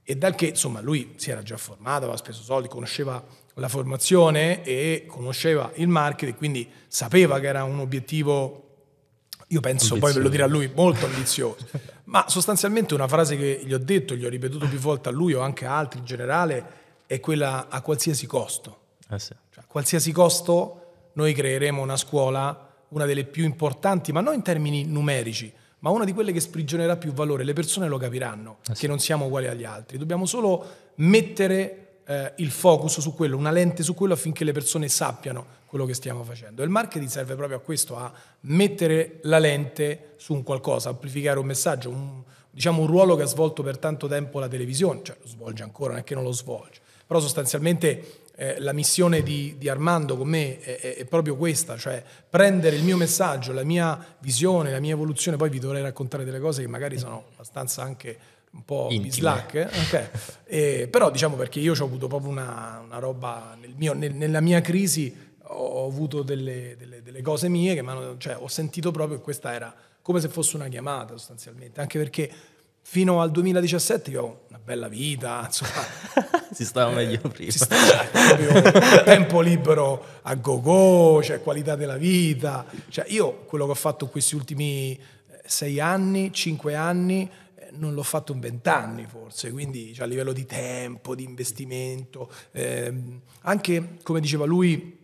E dal che, insomma, lui si era già formato, aveva speso soldi, conosceva la formazione e conosceva il marketing, quindi sapeva che era un obiettivo io penso, ambizioso. poi ve lo dirà lui, molto ambizioso. Ma sostanzialmente una frase che gli ho detto, gli ho ripetuto più volte a lui o anche a altri in generale, è quella a qualsiasi costo. Eh sì. cioè, a qualsiasi costo noi creeremo una scuola, una delle più importanti, ma non in termini numerici, ma una di quelle che sprigionerà più valore. Le persone lo capiranno, eh sì. che non siamo uguali agli altri. Dobbiamo solo mettere eh, il focus su quello, una lente su quello affinché le persone sappiano quello che stiamo facendo. il marketing serve proprio a questo, a mettere la lente su un qualcosa, amplificare un messaggio, un, diciamo un ruolo che ha svolto per tanto tempo la televisione, cioè lo svolge ancora, non è che non lo svolge, però sostanzialmente eh, la missione di, di, Armando con me è, è, è, proprio questa, cioè prendere il mio messaggio, la mia visione, la mia evoluzione, poi vi dovrei raccontare delle cose che magari sono abbastanza anche un po' Intime. slack, eh? okay. e, eh, però diciamo perché io ho avuto proprio una, una roba, nel mio, nel, nella mia crisi ho avuto delle, delle, delle cose mie che hanno, cioè, ho sentito proprio che questa era come se fosse una chiamata sostanzialmente, anche perché fino al 2017 io ho una bella vita, insomma. si stava eh, meglio prima. Si stava, proprio, tempo libero a go-go, cioè qualità della vita. Cioè, io quello che ho fatto in questi ultimi eh, sei anni, cinque anni, eh, non l'ho fatto in vent'anni forse, quindi cioè, a livello di tempo, di investimento, ehm, anche come diceva lui,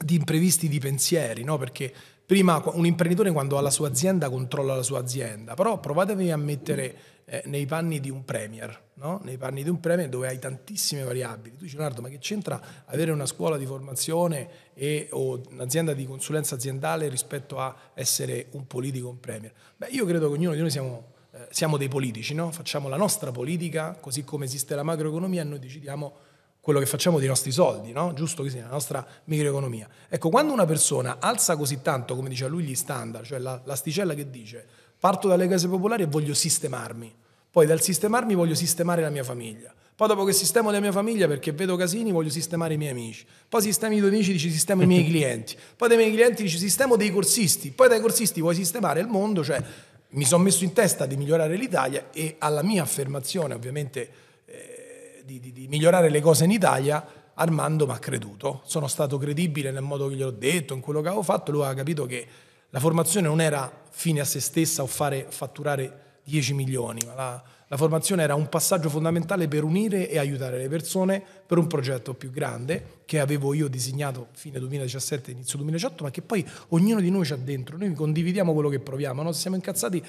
di imprevisti di pensieri, no? perché prima un imprenditore quando ha la sua azienda controlla la sua azienda, però provatevi a mettere eh, nei panni di un premier, no? nei panni di un premier dove hai tantissime variabili. Tu dici Leonardo, ma che c'entra avere una scuola di formazione e, o un'azienda di consulenza aziendale rispetto a essere un politico, un premier? Beh, io credo che ognuno di noi siamo eh, siamo dei politici, no? facciamo la nostra politica, così come esiste la macroeconomia, e noi decidiamo quello che facciamo dei nostri soldi, no? giusto così, la nostra microeconomia. Ecco, quando una persona alza così tanto, come diceva lui, gli standard, cioè la, l'asticella che dice parto dalle case popolari e voglio sistemarmi, poi dal sistemarmi voglio sistemare la mia famiglia, poi dopo che sistemo la mia famiglia perché vedo casini voglio sistemare i miei amici, poi sistemi i tuoi amici dici sistemo i miei clienti, poi dai miei clienti dici sistemo dei corsisti, poi dai corsisti vuoi sistemare il mondo, cioè mi sono messo in testa di migliorare l'Italia e alla mia affermazione ovviamente eh, di, di, di, migliorare le cose in Italia Armando mi ha creduto, sono stato credibile nel modo che gli ho detto, in quello che avevo fatto, lui ha capito che la formazione non era fine a se stessa o fare fatturare 10 milioni, ma la, la formazione era un passaggio fondamentale per unire e aiutare le persone per un progetto più grande che avevo io disegnato fine 2017, inizio 2018, ma che poi ognuno di noi c'ha dentro. Noi condividiamo quello che proviamo, non siamo incazzati,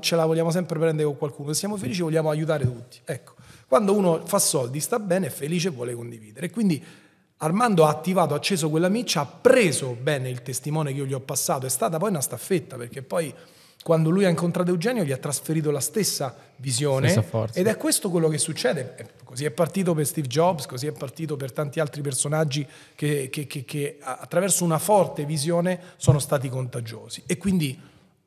ce la vogliamo sempre prendere con qualcuno, siamo felici, vogliamo aiutare tutti. Ecco, quando uno fa soldi, sta bene, è felice, e vuole condividere. Quindi Armando ha attivato, ha acceso quella miccia, ha preso bene il testimone che io gli ho passato, è stata poi una staffetta perché poi quando lui ha incontrato Eugenio gli ha trasferito la stessa visione stessa ed è questo quello che succede. Eh, così è partito per Steve Jobs, così è partito per tanti altri personaggi che, che, che, che attraverso una forte visione sono stati contagiosi. E quindi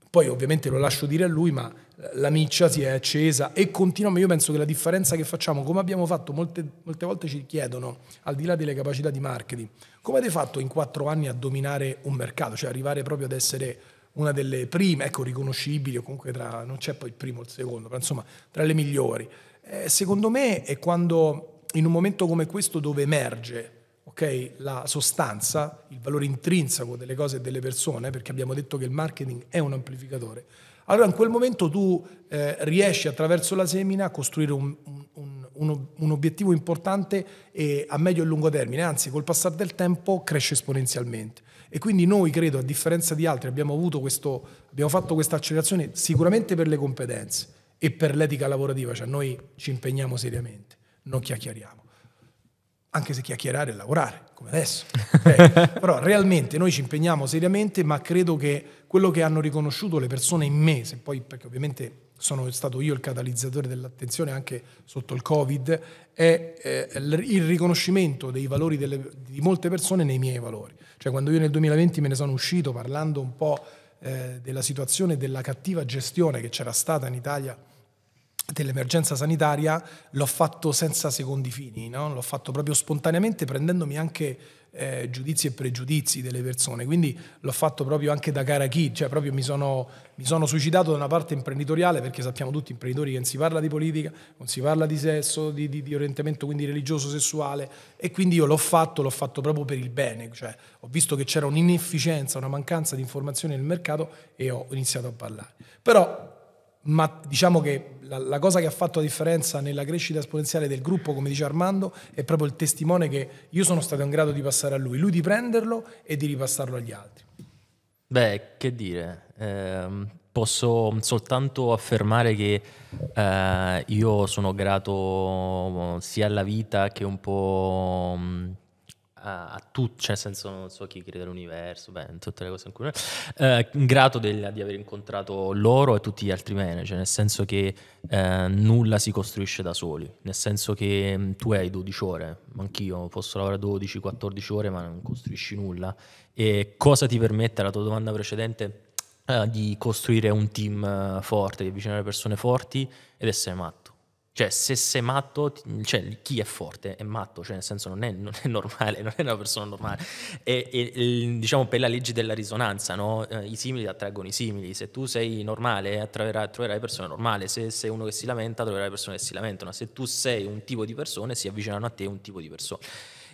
poi ovviamente lo lascio dire a lui, ma la miccia si è accesa e continuiamo. Io penso che la differenza che facciamo, come abbiamo fatto, molte, molte volte ci chiedono, al di là delle capacità di marketing, come avete fatto in quattro anni a dominare un mercato, cioè arrivare proprio ad essere una delle prime, ecco, riconoscibili, o comunque tra, non c'è poi il primo o il secondo, però insomma, tra le migliori. Eh, secondo me è quando in un momento come questo dove emerge okay, la sostanza, il valore intrinseco delle cose e delle persone, perché abbiamo detto che il marketing è un amplificatore, allora in quel momento tu eh, riesci attraverso la semina a costruire un, un, un, un obiettivo importante a medio e lungo termine, anzi col passare del tempo cresce esponenzialmente. E quindi noi, credo, a differenza di altri, abbiamo, questo, abbiamo fatto questa accelerazione sicuramente per le competenze e per l'etica lavorativa, cioè noi ci impegniamo seriamente, non chiacchieriamo. Anche se chiacchierare è lavorare, come adesso. Okay. Però realmente noi ci impegniamo seriamente, ma credo che quello che hanno riconosciuto le persone in me, se poi, perché ovviamente sono stato io il catalizzatore dell'attenzione anche sotto il Covid, è eh, il riconoscimento dei valori delle, di molte persone nei miei valori. Cioè quando io nel 2020 me ne sono uscito parlando un po' eh, della situazione della cattiva gestione che c'era stata in Italia dell'emergenza sanitaria, l'ho fatto senza secondi fini, no? l'ho fatto proprio spontaneamente prendendomi anche eh, giudizi e pregiudizi delle persone. Quindi l'ho fatto proprio anche da cara chi, cioè proprio mi sono, mi sono suicidato da una parte imprenditoriale, perché sappiamo tutti imprenditori che non si parla di politica, non si parla di sesso, di, di, di orientamento quindi religioso, sessuale, e quindi io l'ho fatto, l'ho fatto proprio per il bene, cioè ho visto che c'era un'inefficienza, una mancanza di informazioni nel mercato e ho iniziato a parlare. Però, ma diciamo che la, la, cosa che ha fatto la differenza nella crescita esponenziale del gruppo, come dice Armando, è proprio il testimone che io sono stato in grado di passare a lui, lui di prenderlo e di ripassarlo agli altri. Beh, che dire, eh, posso soltanto affermare che eh, io sono grato sia alla vita che un po' mm, a, tutti, cioè nel senso non so chi crede all'universo, beh, tutte le cose in cui... Eh, grato del, di aver incontrato loro e tutti gli altri manager, nel senso che eh, nulla si costruisce da soli, nel senso che mm, tu hai 12 ore, anch'io posso lavorare 12-14 ore ma non costruisci nulla. E cosa ti permette, la tua domanda precedente, eh, di costruire un team eh, forte, di avvicinare persone forti ed essere matto? Cioè, se sei matto, cioè, chi è forte è matto, cioè, nel senso non è, non è, normale, non è una persona normale. E, e diciamo per la legge della risonanza, no? Eh, i simili attraggono i simili. Se tu sei normale, troverai persone normali. Se sei uno che si lamenta, troverai persone che si lamentano. Se tu sei un tipo di persone, si avvicinano a te un tipo di persone.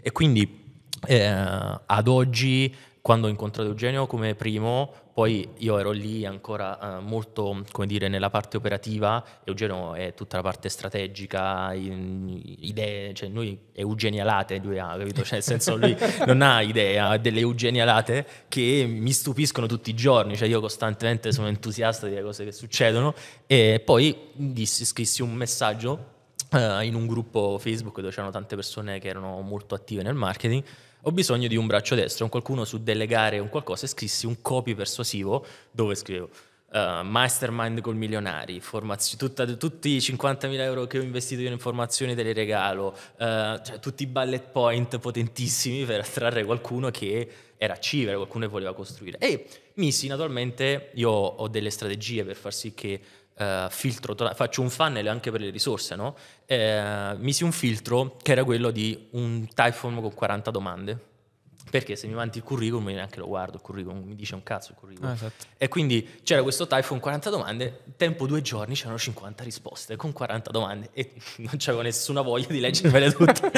E quindi eh, ad oggi, quando ho incontrato Eugenio come primo, poi io ero lì ancora eh, molto, come dire, nella parte operativa, Eugenio è tutta la parte strategica, idee, cioè noi eugenialate lui ha, capito? Cioè, nel senso lui non ha idea, ha delle eugenialate che mi stupiscono tutti i giorni, cioè io costantemente sono entusiasta delle cose che succedono e poi dissi, scrissi un messaggio eh, in un gruppo Facebook dove c'erano tante persone che erano molto attive nel marketing ho bisogno di un braccio destro, un qualcuno su delegare un qualcosa e scrissi un copy persuasivo dove scrivo uh, eh, mastermind col milionari, formazio, tutta, tutti i 50.000 euro che ho investito io in formazioni te li regalo, uh, cioè, tutti i bullet point potentissimi per attrarre qualcuno che era civile, qualcuno che voleva costruire. E misi, naturalmente, io ho delle strategie per far sì che eh, filtro, faccio un funnel anche per le risorse, no? eh, misi un filtro che era quello di un typeform con 40 domande. Perché se mi mandi il curriculum, io neanche lo guardo il curriculum, mi dice un cazzo il curriculum. Ah, esatto. E quindi c'era questo typhoon 40 domande, tempo due giorni c'erano 50 risposte con 40 domande e non c'avevo nessuna voglia di leggermele tutte.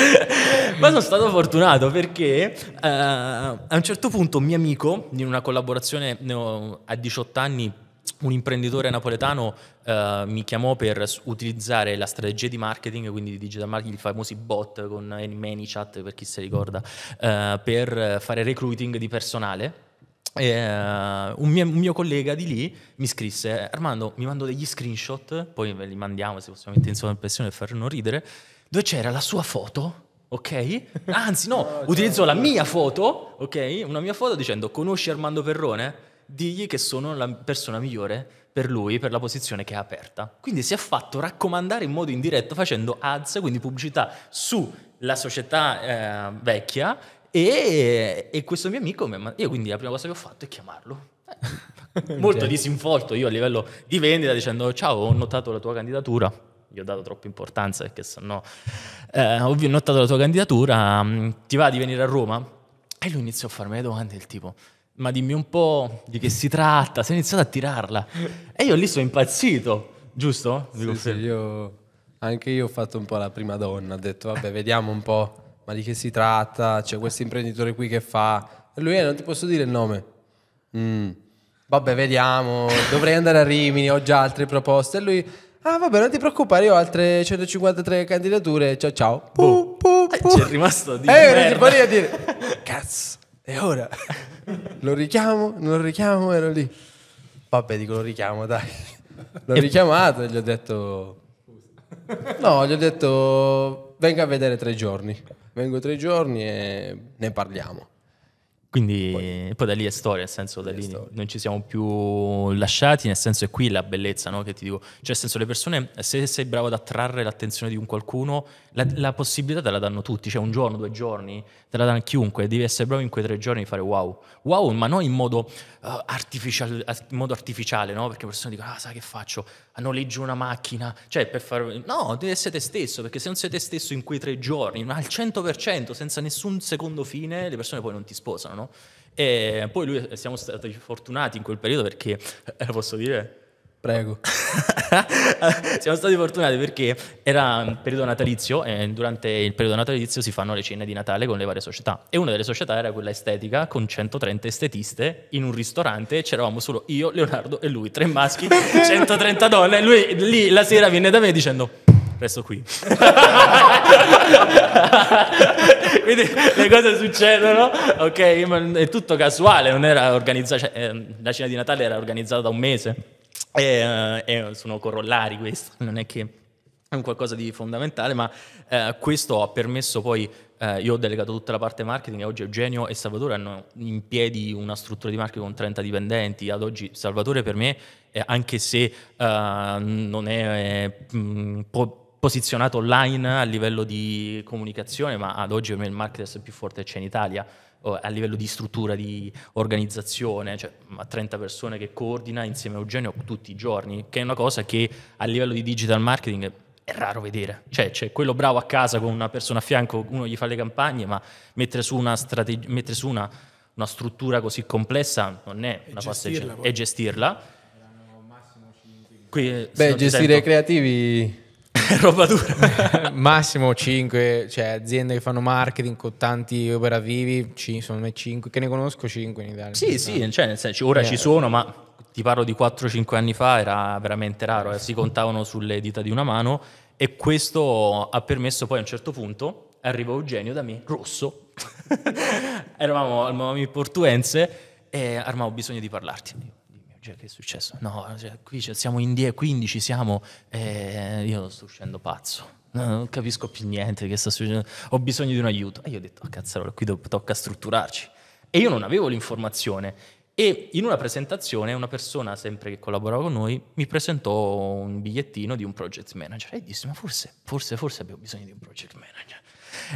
Ma sono stato fortunato perché uh, a un certo punto un mio amico, in una collaborazione a 18 anni un imprenditore napoletano uh, mi chiamò per utilizzare la strategia di marketing, quindi di digital marketing, i famosi bot con eh, ManyChat per chi si ricorda, uh, per fare recruiting di personale. E, uh, un, mio, un, mio, collega di lì mi scrisse: Armando, mi mando degli screenshot, poi ve li mandiamo se possiamo mettere insieme in sovraimpressione per far non ridere, dove c'era la sua foto. Ok? Anzi, no, oh, utilizzo la mia foto, ok? Una mia foto dicendo: Conosci Armando Perrone? digli che sono la persona migliore per lui, per la posizione che ha aperta. Quindi si è fatto raccomandare in modo indiretto facendo ads, quindi pubblicità sulla società eh, vecchia e, e, questo mio amico, io quindi la prima cosa che ho fatto è chiamarlo. Eh, molto certo. disinvolto io a livello di vendita dicendo ciao ho notato la tua candidatura, gli ho dato troppa importanza perché sennò eh, ho notato la tua candidatura, mm, ti va di venire a Roma? E lui iniziò a farmi le domande del tipo ma dimmi un po' di che si tratta, si è iniziato a tirarla. E io lì sono impazzito, giusto? Sì, sì, io, anche io ho fatto un po' la prima donna, ho detto vabbè vediamo un po', ma di che si tratta, c'è questo imprenditore qui che fa... E lui è, eh, non ti posso dire il nome. Mm. Vabbè vediamo, dovrei andare a Rimini, ho già altre proposte. E lui, ah vabbè non ti preoccupare, io ho altre 153 candidature, ciao ciao. Boh. Puh, eh, puh, puh. C'è rimasto di... Eh, non ti a dire, cazzo, e ora. lo richiamo, non lo richiamo, ero lì. Vabbè, dico lo richiamo, dai. L'ho richiamato e gli ho detto... No, gli ho detto venga a vedere tre giorni. Vengo tre giorni e ne parliamo. Quindi poi, poi, da lì è storia, nel senso da lì storia. non ci siamo più lasciati, nel senso è qui la bellezza, no? che ti dico, cioè nel senso le persone, se sei bravo ad attrarre l'attenzione di un qualcuno, la, la, possibilità te la danno tutti, cioè un giorno, due giorni, te la danno chiunque, devi essere bravo in quei tre giorni di fare wow, wow, ma non in modo, uh, artificial, in modo artificiale, no? perché le persone dicono, ah sai che faccio, noleggio una macchina, cioè per far... No, devi essere te stesso, perché se non sei te stesso in quei tre giorni, al 100%, senza nessun secondo fine, le persone poi non ti sposano, no? E poi lui, eh, siamo stati fortunati in quel periodo perché, eh, posso dire... Prego. Siamo stati fortunati perché era un periodo natalizio e durante il periodo natalizio si fanno le cene di Natale con le varie società e una delle società era quella estetica con 130 estetiste in un ristorante c'eravamo solo io, Leonardo e lui, tre maschi, 130 donne e lui lì la sera viene da me dicendo resto qui. Quindi le cose succedono, ok? Ma è tutto casuale, non era organizzata, cioè, eh, la cena di Natale era organizzata da un mese. E, eh, e sono corollari questo, non è che è un qualcosa di fondamentale, ma eh, questo ha permesso poi, eh, io ho delegato tutta la parte marketing e oggi Eugenio e Salvatore hanno in piedi una struttura di marketing con 30 dipendenti, ad oggi Salvatore per me, eh, anche se eh, non è... Mh, mm, po- posizionato online a livello di comunicazione, ma ad oggi per me il marketer più forte c'è in Italia a livello di struttura, di organizzazione, cioè a 30 persone che coordina insieme a Eugenio tutti i giorni, che è una cosa che a livello di digital marketing è raro vedere. Cioè, c'è quello bravo a casa con una persona a fianco, uno gli fa le campagne, ma mettere su una, strateg- mettere su una, una struttura così complessa non è una cosa e gestirla. Qui, Beh, gestire i creativi roba dura. Massimo 5, cioè aziende che fanno marketing con tanti operativi, sono me 5, che ne conosco 5 in Italia. Sì, sì, cioè, nel senso, ora eh, ci sono, ma ti parlo di 4-5 anni fa, era veramente raro, eh, si contavano sulle dita di una mano e questo ha permesso poi a un certo punto, arriva Eugenio da me, rosso, eravamo al Mami Portuense e armavo ho bisogno di parlarti cioè, che è successo? No, cioè, qui cioè, siamo in 10, 15, siamo... Eh, io sto uscendo pazzo. non capisco più niente che sta succedendo. Ho bisogno di un aiuto. E io ho detto, ah, cazzo, qui to- tocca strutturarci. E io non avevo l'informazione. E in una presentazione una persona, sempre che collaborava con noi, mi presentò un bigliettino di un project manager. E disse, ma forse, forse, forse abbiamo bisogno di un project manager.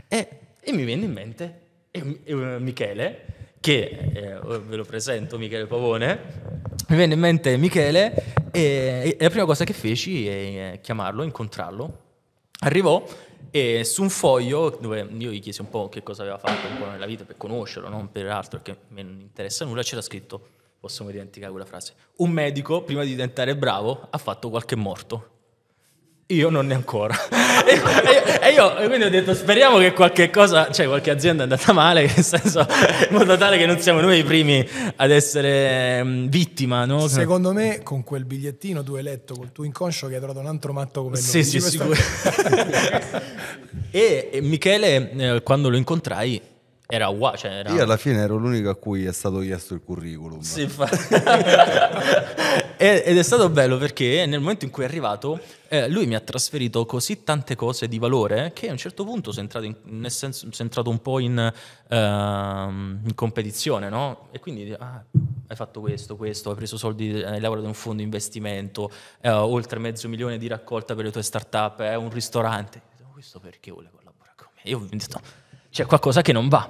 E, e mi venne in mente e, e, eh, Michele, che eh, ve lo presento, Michele Pavone, mi venne in mente Michele e, e la prima cosa che feci è eh, chiamarlo, incontrarlo. Arrivò e su un foglio dove io gli chiesi un po' che cosa aveva fatto un po' nella vita per conoscerlo, non per altro perché a me non interessa nulla, c'era scritto, possiamo dimenticare quella frase, un medico prima di diventare bravo ha fatto qualche morto. Io non ne ancora. e io e quindi ho detto speriamo che qualche cosa, cioè qualche azienda è andata male, nel senso, in modo tale che non siamo noi i primi ad essere mm, vittima. No? Cioè Secondo me con quel bigliettino tu hai letto col tuo inconscio che hai trovato un altro matto come sì, noi. Sì, sì, sicuro. e, e Michele, eh, quando lo incontrai, era uguale. Cioè era... Io alla fine ero l'unico a cui è stato chiesto il curriculum. Sì, fa... Ed è stato bello perché nel momento in cui è arrivato, eh, lui mi ha trasferito così tante cose di valore che a un certo punto sono entrato, in, nel senso, sono entrato un po' in, uh, in, competizione, no? E quindi ah, hai fatto questo, questo, hai preso soldi, hai lavorato in un fondo investimento, eh, oltre mezzo milione di raccolta per le tue start-up, è eh, un ristorante. Questo perché vuole collaborare con me? Io ho detto c'è cioè, qualcosa che non va.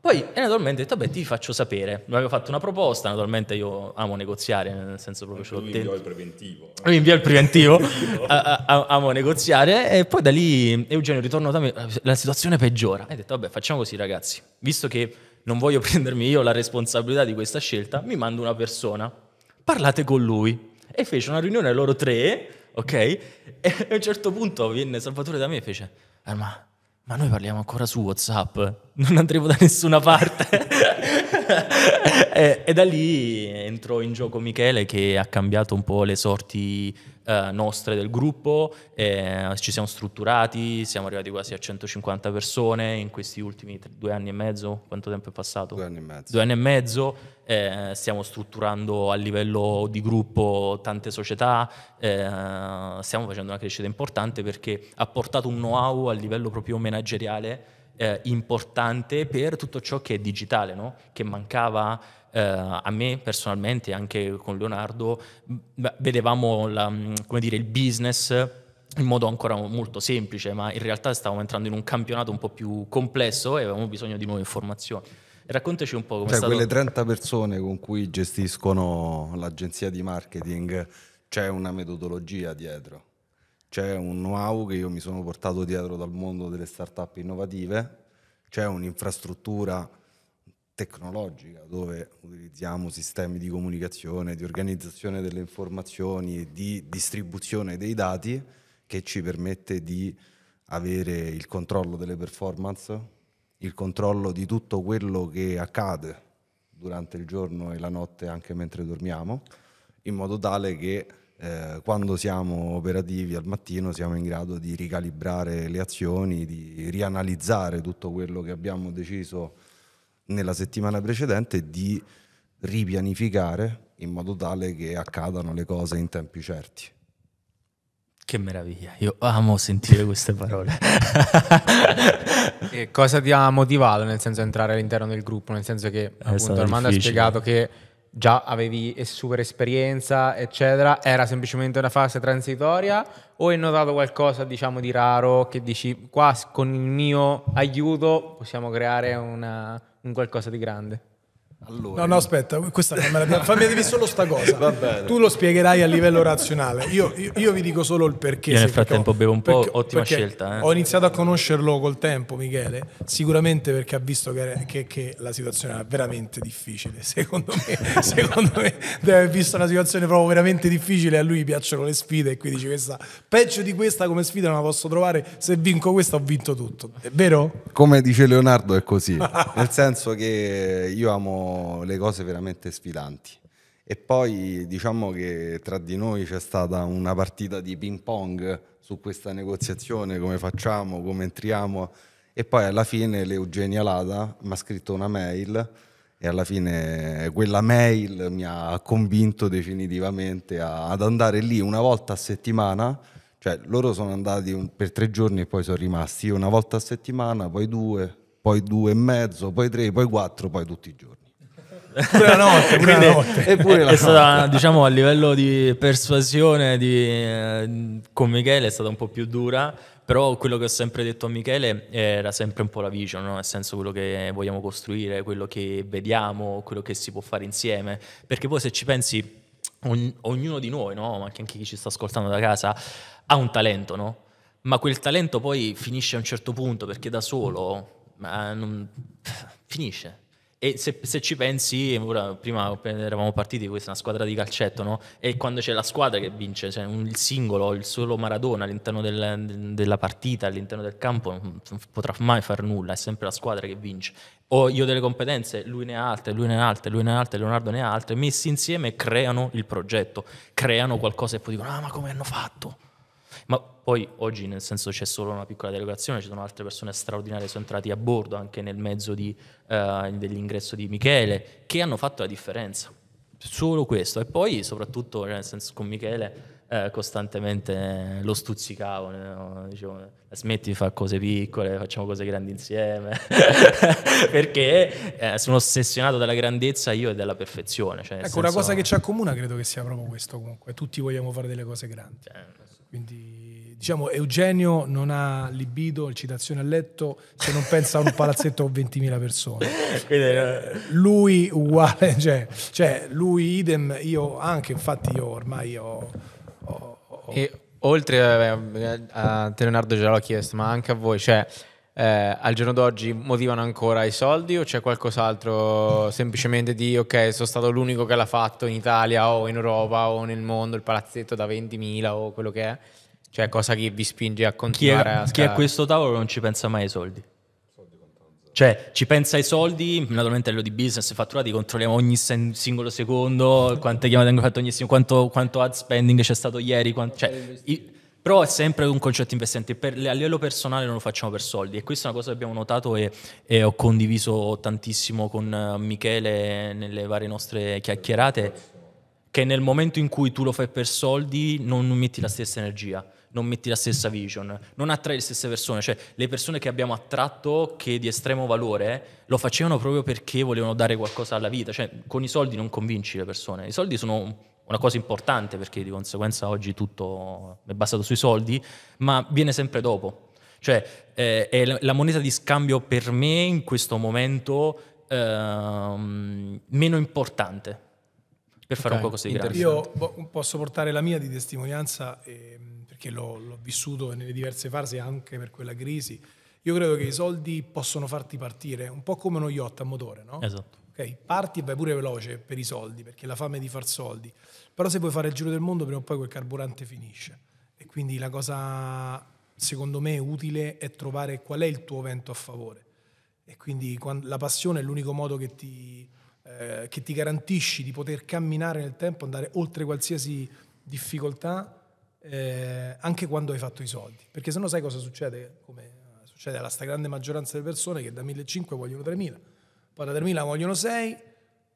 Poi naturalmente ho detto, beh, ti faccio sapere. Mi avevo fatto una proposta, naturalmente io amo negoziare, nel senso proprio ce l'ho detto. invio il preventivo. Mi inviò il preventivo, a, a, amo negoziare e poi da lì Eugenio ritorno da me, la situazione peggiora. E ho detto, vabbè, facciamo così ragazzi, visto che non voglio prendermi io la responsabilità di questa scelta, mi mando una persona, parlate con lui. E fece una riunione loro tre, ok? E a un certo punto venne Salvatore da me e fece, ma ma noi parliamo ancora su WhatsApp, non andremo da nessuna parte. e, e da lì entrò in gioco Michele che ha cambiato un po' le sorti eh, nostre del gruppo, eh, ci siamo strutturati, siamo arrivati quasi a 150 persone in questi ultimi tre, due anni e mezzo, quanto tempo è passato? Due anni e mezzo. Due anni e mezzo, eh, stiamo strutturando a livello di gruppo tante società, eh, stiamo facendo una crescita importante perché ha portato un know-how a livello proprio manageriale eh, importante per tutto ciò che è digitale, no? che mancava eh, a me personalmente, anche con Leonardo, vedevamo la, dire, il business in modo ancora molto semplice, ma in realtà stavamo entrando in un campionato un po' più complesso e avevamo bisogno di nuove informazioni. Raccontaci un po' come cioè, stato... quelle 30 persone con cui gestiscono l'agenzia di marketing, c'è una metodologia dietro, c'è un know-how che io mi sono portato dietro dal mondo delle start-up innovative, c'è un'infrastruttura tecnologica dove utilizziamo sistemi di comunicazione, di organizzazione delle informazioni di distribuzione dei dati che ci permette di avere il controllo delle performance, il controllo di tutto quello che accade durante il giorno e la notte anche mentre dormiamo, in modo tale che eh, quando siamo operativi al mattino siamo in grado di ricalibrare le azioni, di rianalizzare tutto quello che abbiamo deciso nella settimana precedente di ripianificare in modo tale che accadano le cose in tempi certi. Che meraviglia, io amo sentire queste parole. e cosa ti ha motivato nel senso entrare all'interno del gruppo? Nel senso che eh, appunto Armando ha spiegato che già avevi super esperienza, eccetera, era semplicemente una fase transitoria o hai notato qualcosa diciamo di raro che dici qua con il mio aiuto possiamo creare una, un qualcosa di grande. Allora. No, no, aspetta, questa non me l'abbiamo. Fammi dire solo sta cosa. Va bene. Tu lo spiegherai a livello razionale. Io, io, io vi dico solo il perché. Io nel frattempo ho, bevo un po', perché, ottima perché scelta. Eh. Ho iniziato a conoscerlo col tempo, Michele, sicuramente perché ha visto che, che, che la situazione era veramente difficile. Secondo me, secondo me deve aver visto una situazione proprio veramente difficile. A lui piacciono le sfide e qui dice questa peggio di questa come sfida non la posso trovare. Se vinco questa ho vinto tutto. È vero? Come dice Leonardo è così. nel senso che io amo le cose veramente sfidanti. E poi diciamo che tra di noi c'è stata una partita di ping pong su questa negoziazione, come facciamo, come entriamo. E poi alla fine l'Eugenia Lada mi ha scritto una mail e alla fine quella mail mi ha convinto definitivamente ad andare lì una volta a settimana. Cioè loro sono andati per tre giorni e poi sono rimasti una volta a settimana, poi due, poi due e mezzo, poi tre, poi quattro, poi tutti i giorni. Pure la notte, pure la notte. È, pure la è stata, diciamo, a livello di persuasione di, eh, con Michele è stata un po' più dura, però quello che ho sempre detto a Michele era sempre un po' la vision, no? nel senso quello che vogliamo costruire, quello che vediamo, quello che si può fare insieme, perché poi se ci pensi, ogn- ognuno di noi, no? ma anche chi ci sta ascoltando da casa, ha un talento, no? ma quel talento poi finisce a un certo punto perché da solo... Ma non, finisce, e se, se ci pensi, ora, prima eravamo partiti, questa è una squadra di calcetto, no? E quando c'è la squadra che vince, cioè il singolo, il solo Maradona all'interno del, della partita, all'interno del campo, non potrà mai far nulla, è sempre la squadra che vince. O io ho delle competenze, lui ne ha altre, lui ne ha altre, lui ne ha altre, Leonardo ne ha altre, messi insieme creano il progetto, creano qualcosa e poi dicono, ah ma come hanno fatto? Ma poi oggi, nel senso, c'è solo una piccola delegazione, ci sono altre persone straordinarie che sono entrate a bordo anche nel mezzo di, uh, dell'ingresso di Michele, che hanno fatto la differenza. Solo questo. E poi, soprattutto, cioè, nel senso, con Michele eh, costantemente lo stuzzicavo, no? dicevo smetti di fare cose piccole, facciamo cose grandi insieme, perché eh, sono ossessionato dalla grandezza io e dalla perfezione. Cioè, ecco, senso... una cosa che ci accomuna credo che sia proprio questo comunque, tutti vogliamo fare delle cose grandi. Cioè, quindi, diciamo, Eugenio non ha libido, citazione a letto, se non pensa a un palazzetto con 20.000 persone. Quindi, eh, lui uguale, cioè, cioè, lui idem, io anche, infatti io ormai ho... ho, ho... E oltre a, a, a Leonardo già l'ho chiesto, ma anche a voi, cioè eh, al giorno d'oggi motivano ancora i soldi o c'è qualcos'altro semplicemente di ok sono stato l'unico che l'ha fatto in Italia o in Europa o nel mondo il palazzetto da 20.000 o quello che è cioè cosa che vi spinge a continuare chi è, a chi è a questo tavolo non ci pensa mai ai soldi cioè, ci pensa ai soldi, naturalmente a livello di business fatturati, controlliamo ogni sen- singolo secondo, quante chiamate hanno fatto ogni singolo, quanto, quanto ad spending c'è stato ieri, quanto, cioè, i, però è sempre un concetto investente, per, a livello personale non lo facciamo per soldi e questa è una cosa che abbiamo notato e, e ho condiviso tantissimo con eh, Michele nelle varie nostre chiacchierate, che nel momento in cui tu lo fai per soldi non metti la stessa energia non metti la stessa vision, non attrai le stesse persone, cioè le persone che abbiamo attratto che di estremo valore lo facevano proprio perché volevano dare qualcosa alla vita, cioè con i soldi non convinci le persone, i soldi sono una cosa importante perché di conseguenza oggi tutto è basato sui soldi, ma viene sempre dopo. Cioè eh, è la, moneta di scambio per me in questo momento ehm, meno importante per fare okay, un po' così. grande. Io posso portare la mia di testimonianza eh, perché l'ho, l'ho vissuto nelle diverse fasi anche per quella crisi. Io credo che i soldi possono farti partire, un po' come uno yacht a motore, no? Esatto ok? Parti e vai pure veloce per i soldi, perché la fame è di far soldi. Però se vuoi fare il giro del mondo, prima o poi quel carburante finisce. E quindi la cosa, secondo me, utile è trovare qual è il tuo vento a favore. E quindi quando, la passione è l'unico modo che ti, eh, che ti garantisci di poter camminare nel tempo, andare oltre qualsiasi difficoltà, eh, anche quando hai fatto i soldi. Perché se no sai cosa succede, come succede alla stragrande maggioranza delle persone che da 1.500 vogliono 3.000 poi da 3.000 vogliono 6,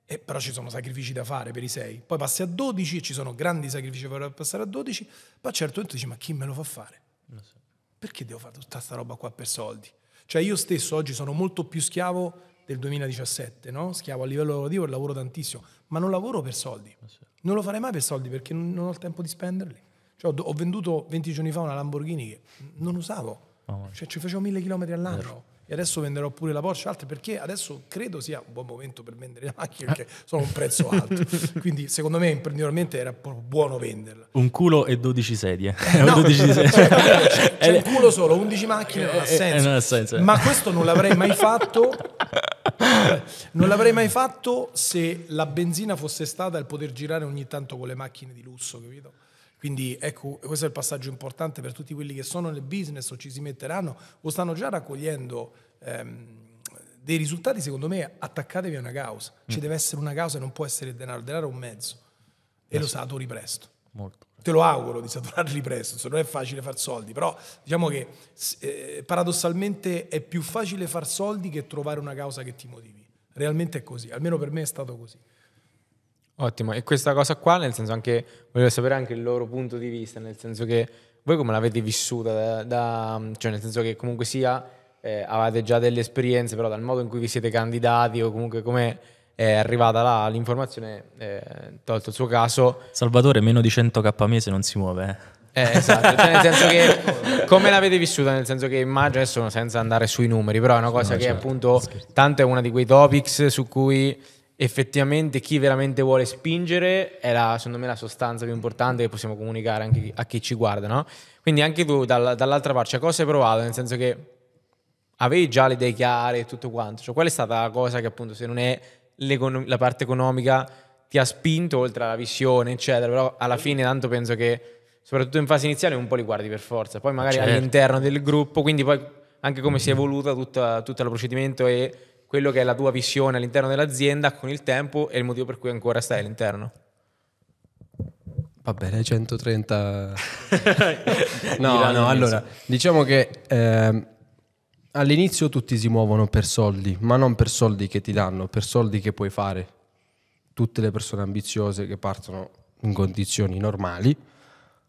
eh, però ci sono sacrifici da fare per i 6. Poi passi a 12 e ci sono grandi sacrifici per passare a 12, ma a un certo punto dici ma chi me lo fa fare? So. Perché devo fare tutta questa roba qua per soldi? Cioè io stesso oggi sono molto più schiavo del 2017, no? schiavo a livello lavorativo e lavoro tantissimo, ma non lavoro per soldi. So. Non lo farei mai per soldi perché non ho il tempo di spenderli. Cioè, ho venduto 20 giorni fa una Lamborghini che non usavo, cioè, ci facevo mille chilometri all'anno e adesso venderò pure la Porsche altre perché adesso credo sia un buon momento per vendere le macchine perché sono un prezzo alto. Quindi secondo me imprenditorialmente era buono venderla. Un culo e 12 sedie. No, 12 eh, cioè, cioè, sedie. c'è, c'è un eh, culo solo, 11 macchine non ha eh, senso. Non ha senso. Ma questo non l'avrei mai fatto. non l'avrei mai fatto se la benzina fosse stata il poter girare ogni tanto con le macchine di lusso, capito? Quindi ecco, questo è il passaggio importante per tutti quelli che sono nel business o ci si metteranno o stanno già raccogliendo ehm, dei risultati, secondo me attaccatevi a una causa. Ci mm. deve essere una causa e non può essere il denaro, il denaro è un mezzo e lo saturi presto. Molto. Te lo auguro di saturarli presto, non è facile far soldi, però diciamo che eh, paradossalmente è più facile far soldi che trovare una causa che ti motivi. Realmente è così, almeno per me è stato così. Ottimo, e questa cosa qua, nel senso anche, volevo sapere anche il loro punto di vista, nel senso che voi come l'avete vissuta, da, da, cioè nel senso che comunque sia, eh, avevate già delle esperienze, però dal modo in cui vi siete candidati o comunque come è arrivata là l'informazione, eh, tolto il suo caso. Salvatore, meno di 100k a mese non si muove. Eh. eh, esatto, cioè nel senso che come l'avete vissuta, nel senso che immagino adesso senza andare sui numeri, però è una cosa no, che certo. appunto tanto è uno di quei topics su cui effettivamente chi veramente vuole spingere è la, secondo me la sostanza più importante che possiamo comunicare anche a chi ci guarda, no? Quindi anche tu dall'altra parte, cioè, cosa hai provato? Nel senso che avevi già le idee chiare e tutto quanto, cioè, qual è stata la cosa che appunto se non è la parte economica ti ha spinto oltre alla visione, eccetera, però alla fine tanto penso che soprattutto in fase iniziale un po' li guardi per forza, poi magari certo. all'interno del gruppo, quindi poi anche come si è evoluta tutta, tutto il procedimento e quello che è la tua visione all'interno dell'azienda con il tempo e il motivo per cui ancora stai all'interno. Va bene, 130. no, no, allora, diciamo che eh, all'inizio tutti si muovono per soldi, ma non per soldi che ti danno, per soldi che puoi fare. Tutte le persone ambiziose che partono in condizioni normali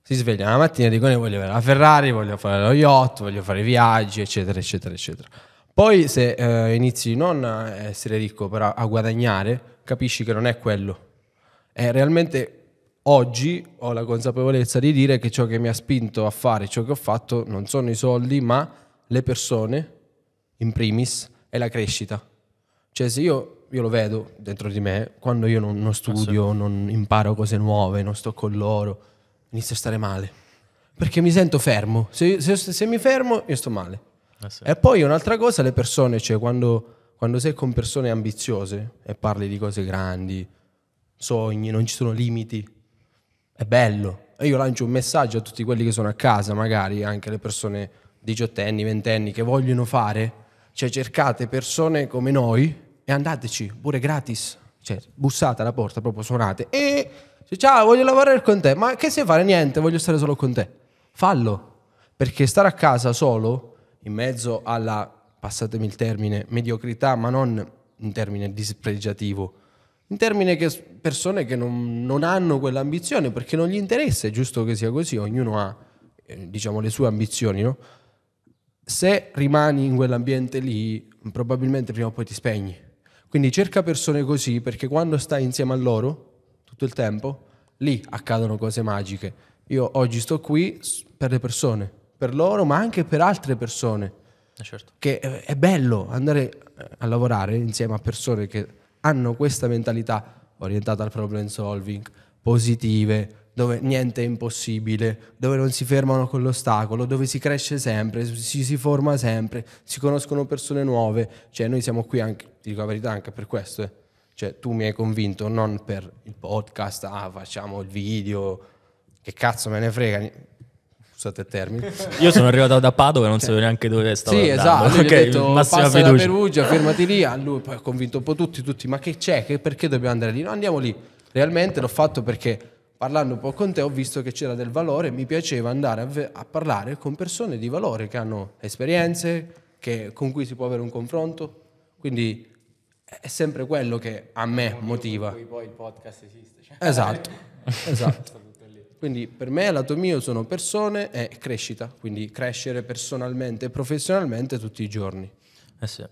si svegliano la mattina e dicono voglio avere la Ferrari, voglio fare lo yacht, voglio fare i viaggi, eccetera, eccetera, eccetera poi se eh, inizi non a essere ricco, però a guadagnare, capisci che non è quello. È eh, realmente oggi ho la consapevolezza di dire che ciò che mi ha spinto a fare ciò che ho fatto non sono i soldi, ma le persone, in primis, e la crescita. Cioè se io, io lo vedo dentro di me, quando io non, non studio, ah, non imparo cose nuove, non sto con loro, inizio a stare male. Perché mi sento fermo. se, se, se mi fermo, io sto male eh sì. E poi un'altra cosa, le persone, cioè quando, quando sei con persone ambiziose e parli di cose grandi, sogni, non ci sono limiti, è bello. E io lancio un messaggio a tutti quelli che sono a casa, magari anche le persone diciottenni, ventenni, che vogliono fare, cioè cercate persone come noi e andateci pure gratis, cioè bussate alla porta, proprio suonate e ciao voglio lavorare con te, ma che sai fare? Niente, voglio stare solo con te. Fallo, perché stare a casa solo in mezzo alla, passatemi il termine, mediocrità, ma non un termine dispregiativo, in termine che persone che non, non hanno quell'ambizione perché non gli interessa, è giusto che sia così, ognuno ha eh, diciamo, le sue ambizioni, no? se rimani in quell'ambiente lì probabilmente prima o poi ti spegni. Quindi cerca persone così perché quando stai insieme a loro tutto il tempo, lì accadono cose magiche. Io oggi sto qui per le persone, per loro, ma anche per altre persone. Eh, certo. Che eh, è bello andare eh, a lavorare insieme a persone che hanno questa mentalità orientata al problem solving, positive, dove niente è impossibile, dove non si fermano con l'ostacolo, dove si cresce sempre, si, si forma sempre, si conoscono persone nuove. Cioè, noi siamo qui anche, ti dico la verità, anche per questo. Eh. Cioè, tu mi hai convinto non per il podcast, ah, facciamo il video, che cazzo me ne frega scusate il termine. Io sono arrivato da Padova e non sapevo neanche dove stavo Sì, andando. esatto, okay, detto, passa fiducia. da Perugia, fermati lì, lui poi ha convinto un po' tutti, tutti, ma che c'è, che perché dobbiamo andare lì? No, andiamo lì. Realmente l'ho fatto perché parlando un po' con te ho visto che c'era del valore, mi piaceva andare a, ve- a parlare con persone di valore che hanno esperienze, che, con cui si può avere un confronto, quindi è sempre quello che a me motiva. Poi il podcast esiste. Cioè. Esatto, esatto. Quindi per me, lato mio, sono persone e crescita, quindi crescere personalmente e professionalmente tutti i giorni. Eh sì.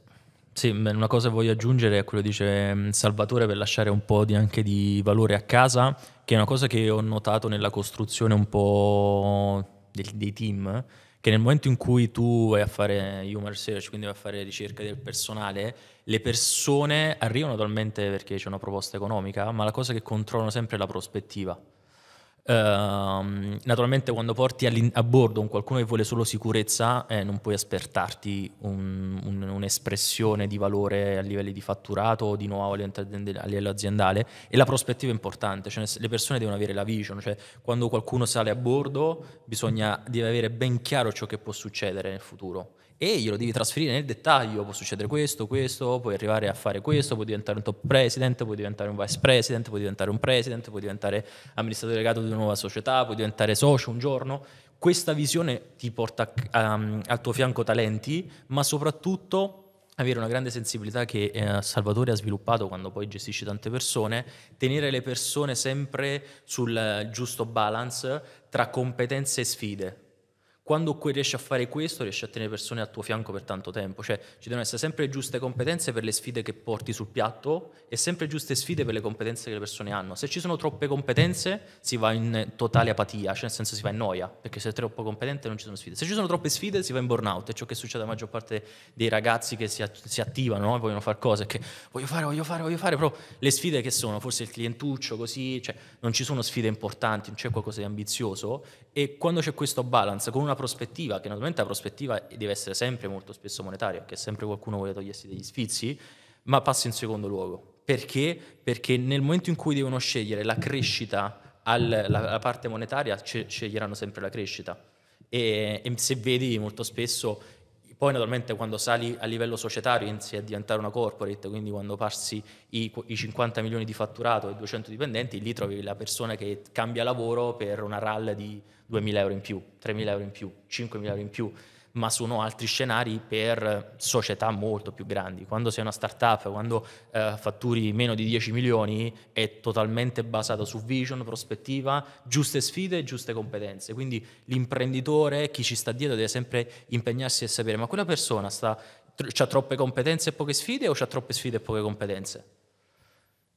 Sì, una cosa che voglio aggiungere è quello che dice ehm, Salvatore per lasciare un po' di, anche di valore a casa, che è una cosa che ho notato nella costruzione un po' dei, dei team, che nel momento in cui tu vai a fare humor research, quindi vai a fare ricerca del personale, le persone arrivano talmente perché c'è una proposta economica, ma la cosa che controllano sempre è la prospettiva. Ehm, naturalmente quando porti a bordo un qualcuno che vuole solo sicurezza eh, non puoi aspettarti un'espressione un, un di valore a livello di fatturato o di nuovo a livello aziendale e la prospettiva è importante, cioè, le persone devono avere la vision, cioè, quando qualcuno sale a bordo bisogna, deve avere ben chiaro ciò che può succedere nel futuro e glielo devi trasferire nel dettaglio, può succedere questo, questo, puoi arrivare a fare questo, puoi diventare un top president, puoi diventare un vice president, puoi diventare un president, puoi diventare amministratore legato di una nuova società, puoi diventare socio un giorno. Questa visione ti porta um, al tuo fianco talenti, ma soprattutto avere una grande sensibilità che eh, Salvatore ha sviluppato quando poi gestisce tante persone, tenere le persone sempre sul eh, giusto balance tra competenze e sfide, quando riesci a fare questo, riesci a tenere persone al tuo fianco per tanto tempo. Cioè, ci devono essere sempre giuste competenze per le sfide che porti sul piatto e sempre giuste sfide per le competenze che le persone hanno. Se ci sono troppe competenze, si va in totale apatia, cioè nel senso si va in noia, perché se sei troppo competente non ci sono sfide. Se ci sono troppe sfide, si va in burnout. È ciò che succede alla maggior parte dei ragazzi che si, si attivano no? e vogliono fare cose che voglio fare, voglio fare, voglio fare, però le sfide che sono? Forse il clientuccio, così, cioè non ci sono sfide importanti, non c'è qualcosa di ambizioso. E quando c'è questo balance, con una prospettiva, che naturalmente la prospettiva deve essere sempre molto spesso monetaria, perché sempre qualcuno vuole togliersi degli sfizi, ma passa in secondo luogo. Perché? Perché nel momento in cui devono scegliere la crescita, alla la, parte monetaria, sceglieranno sempre la crescita. E, e se vedi molto spesso poi naturalmente quando sali a livello societario inizi a diventare una corporate, quindi quando passi i, i 50 milioni di fatturato e 200 dipendenti, lì trovi la persona che cambia lavoro per una RAL di 2.000 euro in più, 3.000 euro in più, 5.000 euro in più ma sono altri scenari per società molto più grandi. Quando sei una startup, quando eh, fatturi meno di 10 milioni, è totalmente basato su vision, prospettiva, giuste sfide e giuste competenze. Quindi l'imprenditore, chi ci sta dietro, deve sempre impegnarsi e sapere, ma quella persona sta, ha troppe competenze e poche sfide o ha troppe sfide e poche competenze?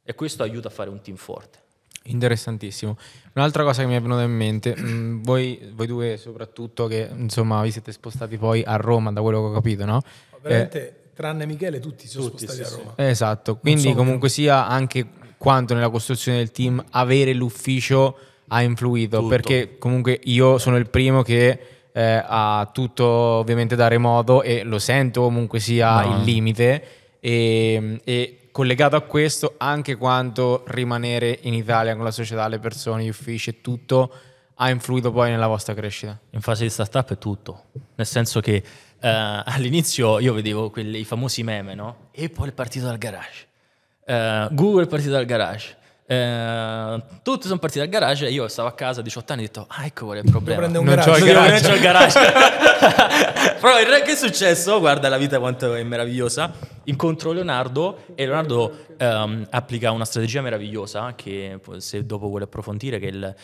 E questo aiuta a fare un team forte. Interessantissimo. Un'altra cosa che mi è venuta in mente, mm, voi, voi, due soprattutto che insomma vi siete spostati poi a Roma, da quello che ho capito, no? Ma veramente, eh, tranne Michele, tutti si sono tutti, spostati sì, a Roma. Sì. Esatto, quindi so comunque che... sia anche quanto nella costruzione del team avere l'ufficio ha influito, tutto. perché comunque io sono il primo che eh, ha tutto ovviamente da remoto e lo sento comunque sia no. il limite e, e collegato a questo anche quanto rimanere in Italia con la società, le persone, gli uffici e tutto ha influito poi nella vostra crescita? In fase di startup è tutto, nel senso che eh, all'inizio io vedevo quelli, i famosi meme, no? E poi è partito dal garage. Eh, Google è partito dal garage. Ehm, tutti sono partiti dal garage io stavo a casa a 18 anni e ho detto ah ecco qual è il problema non garage. c'ho il garage, non c'ho il garage. però il re che è successo guarda la vita quanto è meravigliosa incontro Leonardo e Leonardo ehm, applica una strategia meravigliosa che se dopo vuole approfondire che è il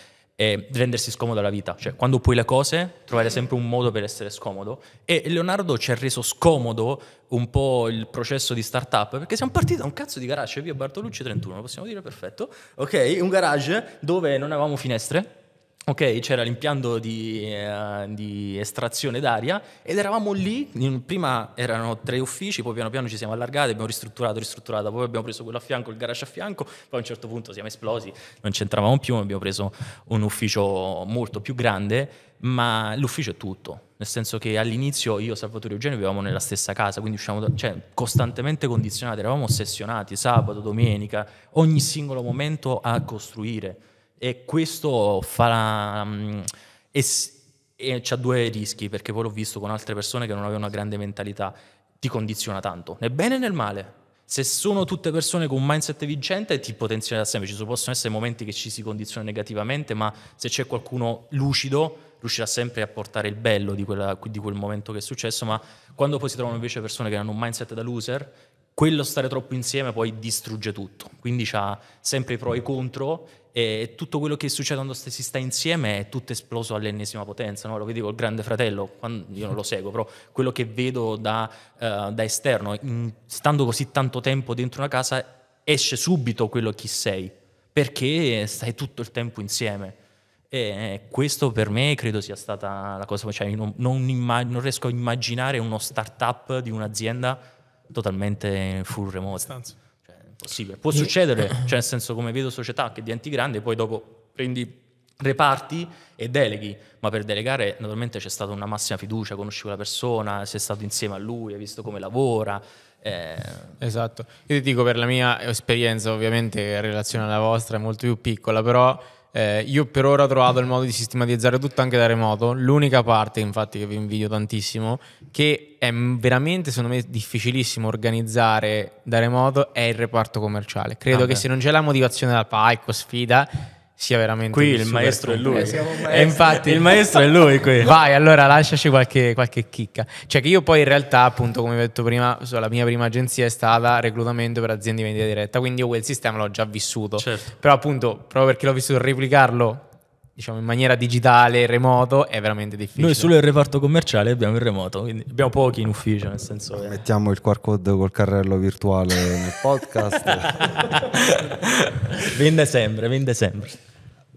eh, rendersi scomodo alla vita, cioè quando puoi le cose trovare sempre un modo per essere scomodo e Leonardo ci ha reso scomodo un po' il processo di startup perché siamo partiti da un cazzo di garage via Bartolucci 31, lo possiamo dire perfetto, ok, un garage dove non avevamo finestre, Ok, c'era l'impianto di, eh, di, estrazione d'aria ed eravamo lì, in, prima erano tre uffici, poi piano piano ci siamo allargati, abbiamo ristrutturato, ristrutturato, poi abbiamo preso quello a fianco, il garage a fianco, poi a un certo punto siamo esplosi, non c'entravamo più, abbiamo preso un ufficio molto più grande, ma l'ufficio è tutto, nel senso che all'inizio io e Salvatore Eugenio vivevamo nella stessa casa, quindi usciamo da, cioè, costantemente condizionati, eravamo ossessionati, sabato, domenica, ogni singolo momento a costruire e questo farà... Um, mm, e c'ha due rischi, perché poi l'ho visto con altre persone che non avevano una grande mentalità, ti condiziona tanto, nel bene e nel male. Se sono tutte persone con un mindset vincente, ti potenzionerà sempre. Ci possono essere momenti che ci si condiziona negativamente, ma se c'è qualcuno lucido, riuscirà sempre a portare il bello di, quella, di quel momento che è successo. Ma quando poi si trovano invece persone che hanno un mindset da loser, quello stare troppo insieme poi distrugge tutto. Quindi c'ha sempre i pro e i contro e tutto quello che succede quando si sta insieme è tutto esploso all'ennesima potenza, no? lo vedi col grande fratello, io non lo seguo, però quello che vedo da, uh, da esterno, in, stando così tanto tempo dentro una casa, esce subito quello chi sei, perché stai tutto il tempo insieme. E questo per me credo sia stata la cosa, cioè non, non, immag- non riesco a immaginare uno startup di un'azienda totalmente full remote. Stanza possibile. Può succedere, eh, eh, eh. cioè nel senso come vedo società che diventi grande poi dopo prendi reparti e deleghi, ma per delegare naturalmente c'è stata una massima fiducia, conosci la persona, sei stato insieme a lui, hai visto come lavora. Eh. Esatto, io ti dico per la mia esperienza, ovviamente in relazione alla vostra è molto più piccola, però eh, io per ora ho trovato il modo di sistematizzare tutto anche da remoto. L'unica parte, infatti, che vi invidio tantissimo, che è veramente, secondo me, difficilissimo organizzare da remoto, è il reparto commerciale. Credo ah, che se non c'è la motivazione da palco, sfida, sia veramente qui il maestro, maestro è lui eh, e infatti il maestro è lui vai allora lasciaci qualche, qualche, chicca cioè che io poi in realtà appunto come ho detto prima la mia prima agenzia è stata reclutamento per aziende di vendita diretta quindi io quel sistema l'ho già vissuto certo. però appunto proprio perché l'ho vissuto replicarlo diciamo in maniera digitale remoto è veramente difficile noi solo il reparto commerciale abbiamo il remoto quindi abbiamo pochi in ufficio nel senso che... mettiamo il QR code col carrello virtuale nel podcast vende sempre vende sempre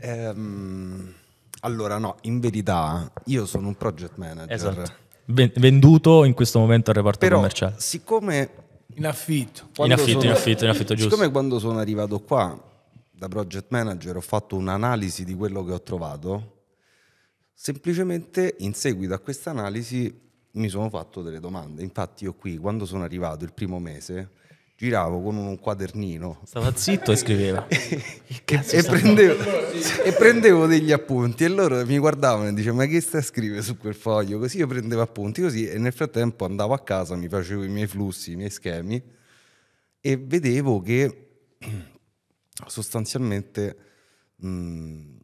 Ehm, allora, no, in verità io sono un project manager. Esatto. Venduto in questo momento al reparto Però, commerciale. Siccome in affitto. In affitto, sono... in affitto, in affitto, giusto. Siccome quando sono arrivato qua da project manager ho fatto un'analisi di quello che ho trovato, semplicemente in seguito a questa analisi mi sono fatto delle domande. Infatti io qui quando sono arrivato il primo mese giravo con un quadernino. Stava zitto e scriveva. e, prendevo, e, prendevo, degli appunti e loro mi guardavano e dicevano ma che sta a scrivere su quel foglio? Così io prendevo appunti così e nel frattempo andavo a casa, mi facevo i miei flussi, i miei schemi e vedevo che sostanzialmente mh,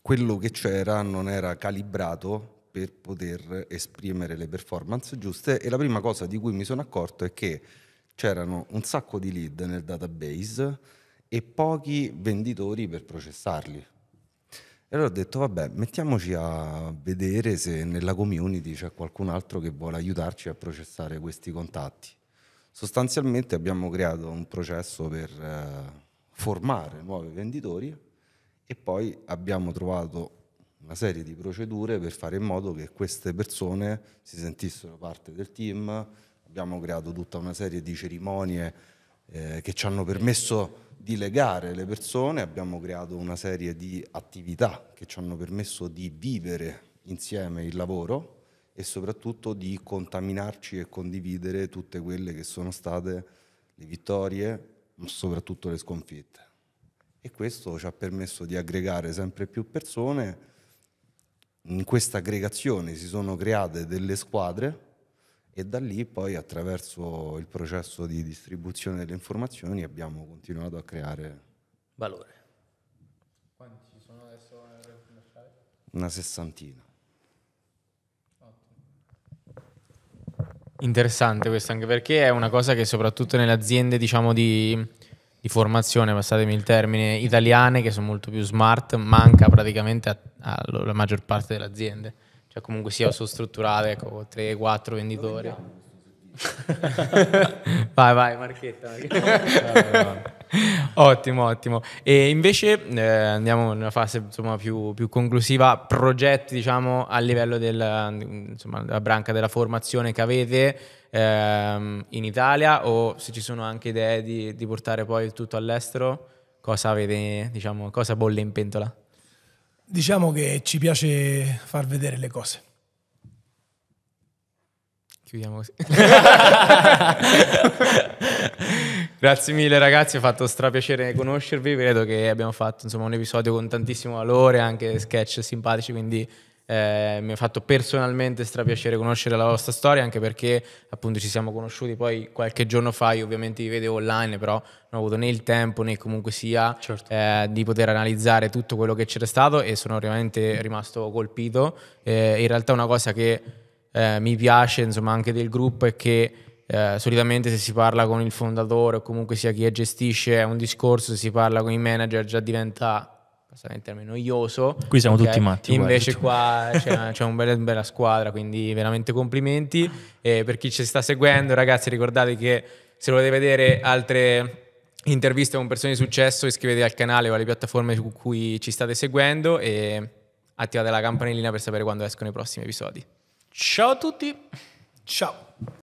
quello che c'era non era calibrato per poter esprimere le performance giuste e la prima cosa di cui mi sono accorto è che c'erano un sacco di lead nel database e pochi venditori per processarli. E allora ho detto, vabbè, mettiamoci a vedere se nella community c'è qualcun altro che vuole aiutarci a processare questi contatti. Sostanzialmente abbiamo creato un processo per eh, formare nuovi venditori e poi abbiamo trovato una serie di procedure per fare in modo che queste persone si sentissero parte del team, abbiamo creato tutta una serie di cerimonie eh, che ci hanno permesso di legare le persone, abbiamo creato una serie di attività che ci hanno permesso di vivere insieme il lavoro e soprattutto di contaminarci e condividere tutte quelle che sono state le vittorie, ma soprattutto le sconfitte. E questo ci ha permesso di aggregare sempre più persone. In questa aggregazione si sono create delle squadre e da lì poi attraverso il processo di distribuzione delle informazioni abbiamo continuato a creare valore. Quanti ci sono adesso nella commerciale? Una sessantina. Interessante questo anche perché è una cosa che soprattutto nelle aziende diciamo di, di formazione, passatemi il termine, italiane che sono molto più smart manca praticamente alla maggior parte delle aziende cioè comunque sia sì, strutturale con ecco, 3-4 venditori. vai, vai, Marchetta. ottimo, ottimo. E invece eh, andiamo in una fase insomma, più, più, conclusiva, progetti diciamo a livello del, insomma, della branca della formazione che avete ehm, in Italia o se ci sono anche idee di, di portare poi tutto all'estero, cosa avete, diciamo, cosa bolle in pentola? Diciamo che ci piace far vedere le cose. Chiudiamo così. Grazie mille ragazzi, è fatto strapiacere conoscervi, credo che abbiamo fatto insomma, un episodio con tantissimo valore, anche sketch simpatici, quindi eh, mi ha fatto personalmente strapiacere conoscere la vostra storia, anche perché appunto ci siamo conosciuti poi qualche giorno fa, io ovviamente vi vedevo online, però non ho avuto né il tempo né comunque sia certo. eh, di poter analizzare tutto quello che c'era stato e sono veramente mm. rimasto colpito. Eh, in realtà una cosa che eh, mi piace insomma anche del gruppo è che eh, solitamente se si parla con il fondatore o comunque sia chi gestisce un discorso, se si parla con i manager già diventa passare in termini noioso. Qui siamo okay? tutti matti. Invece guarda. qua c'è, c'è una bella, bella, squadra, quindi veramente complimenti. E per chi ci sta seguendo, ragazzi, ricordate che se volete vedere altre interviste con persone di successo, iscrivetevi al canale o alle piattaforme su cui ci state seguendo e attivate la campanellina per sapere quando escono i prossimi episodi. Ciao a tutti! Ciao!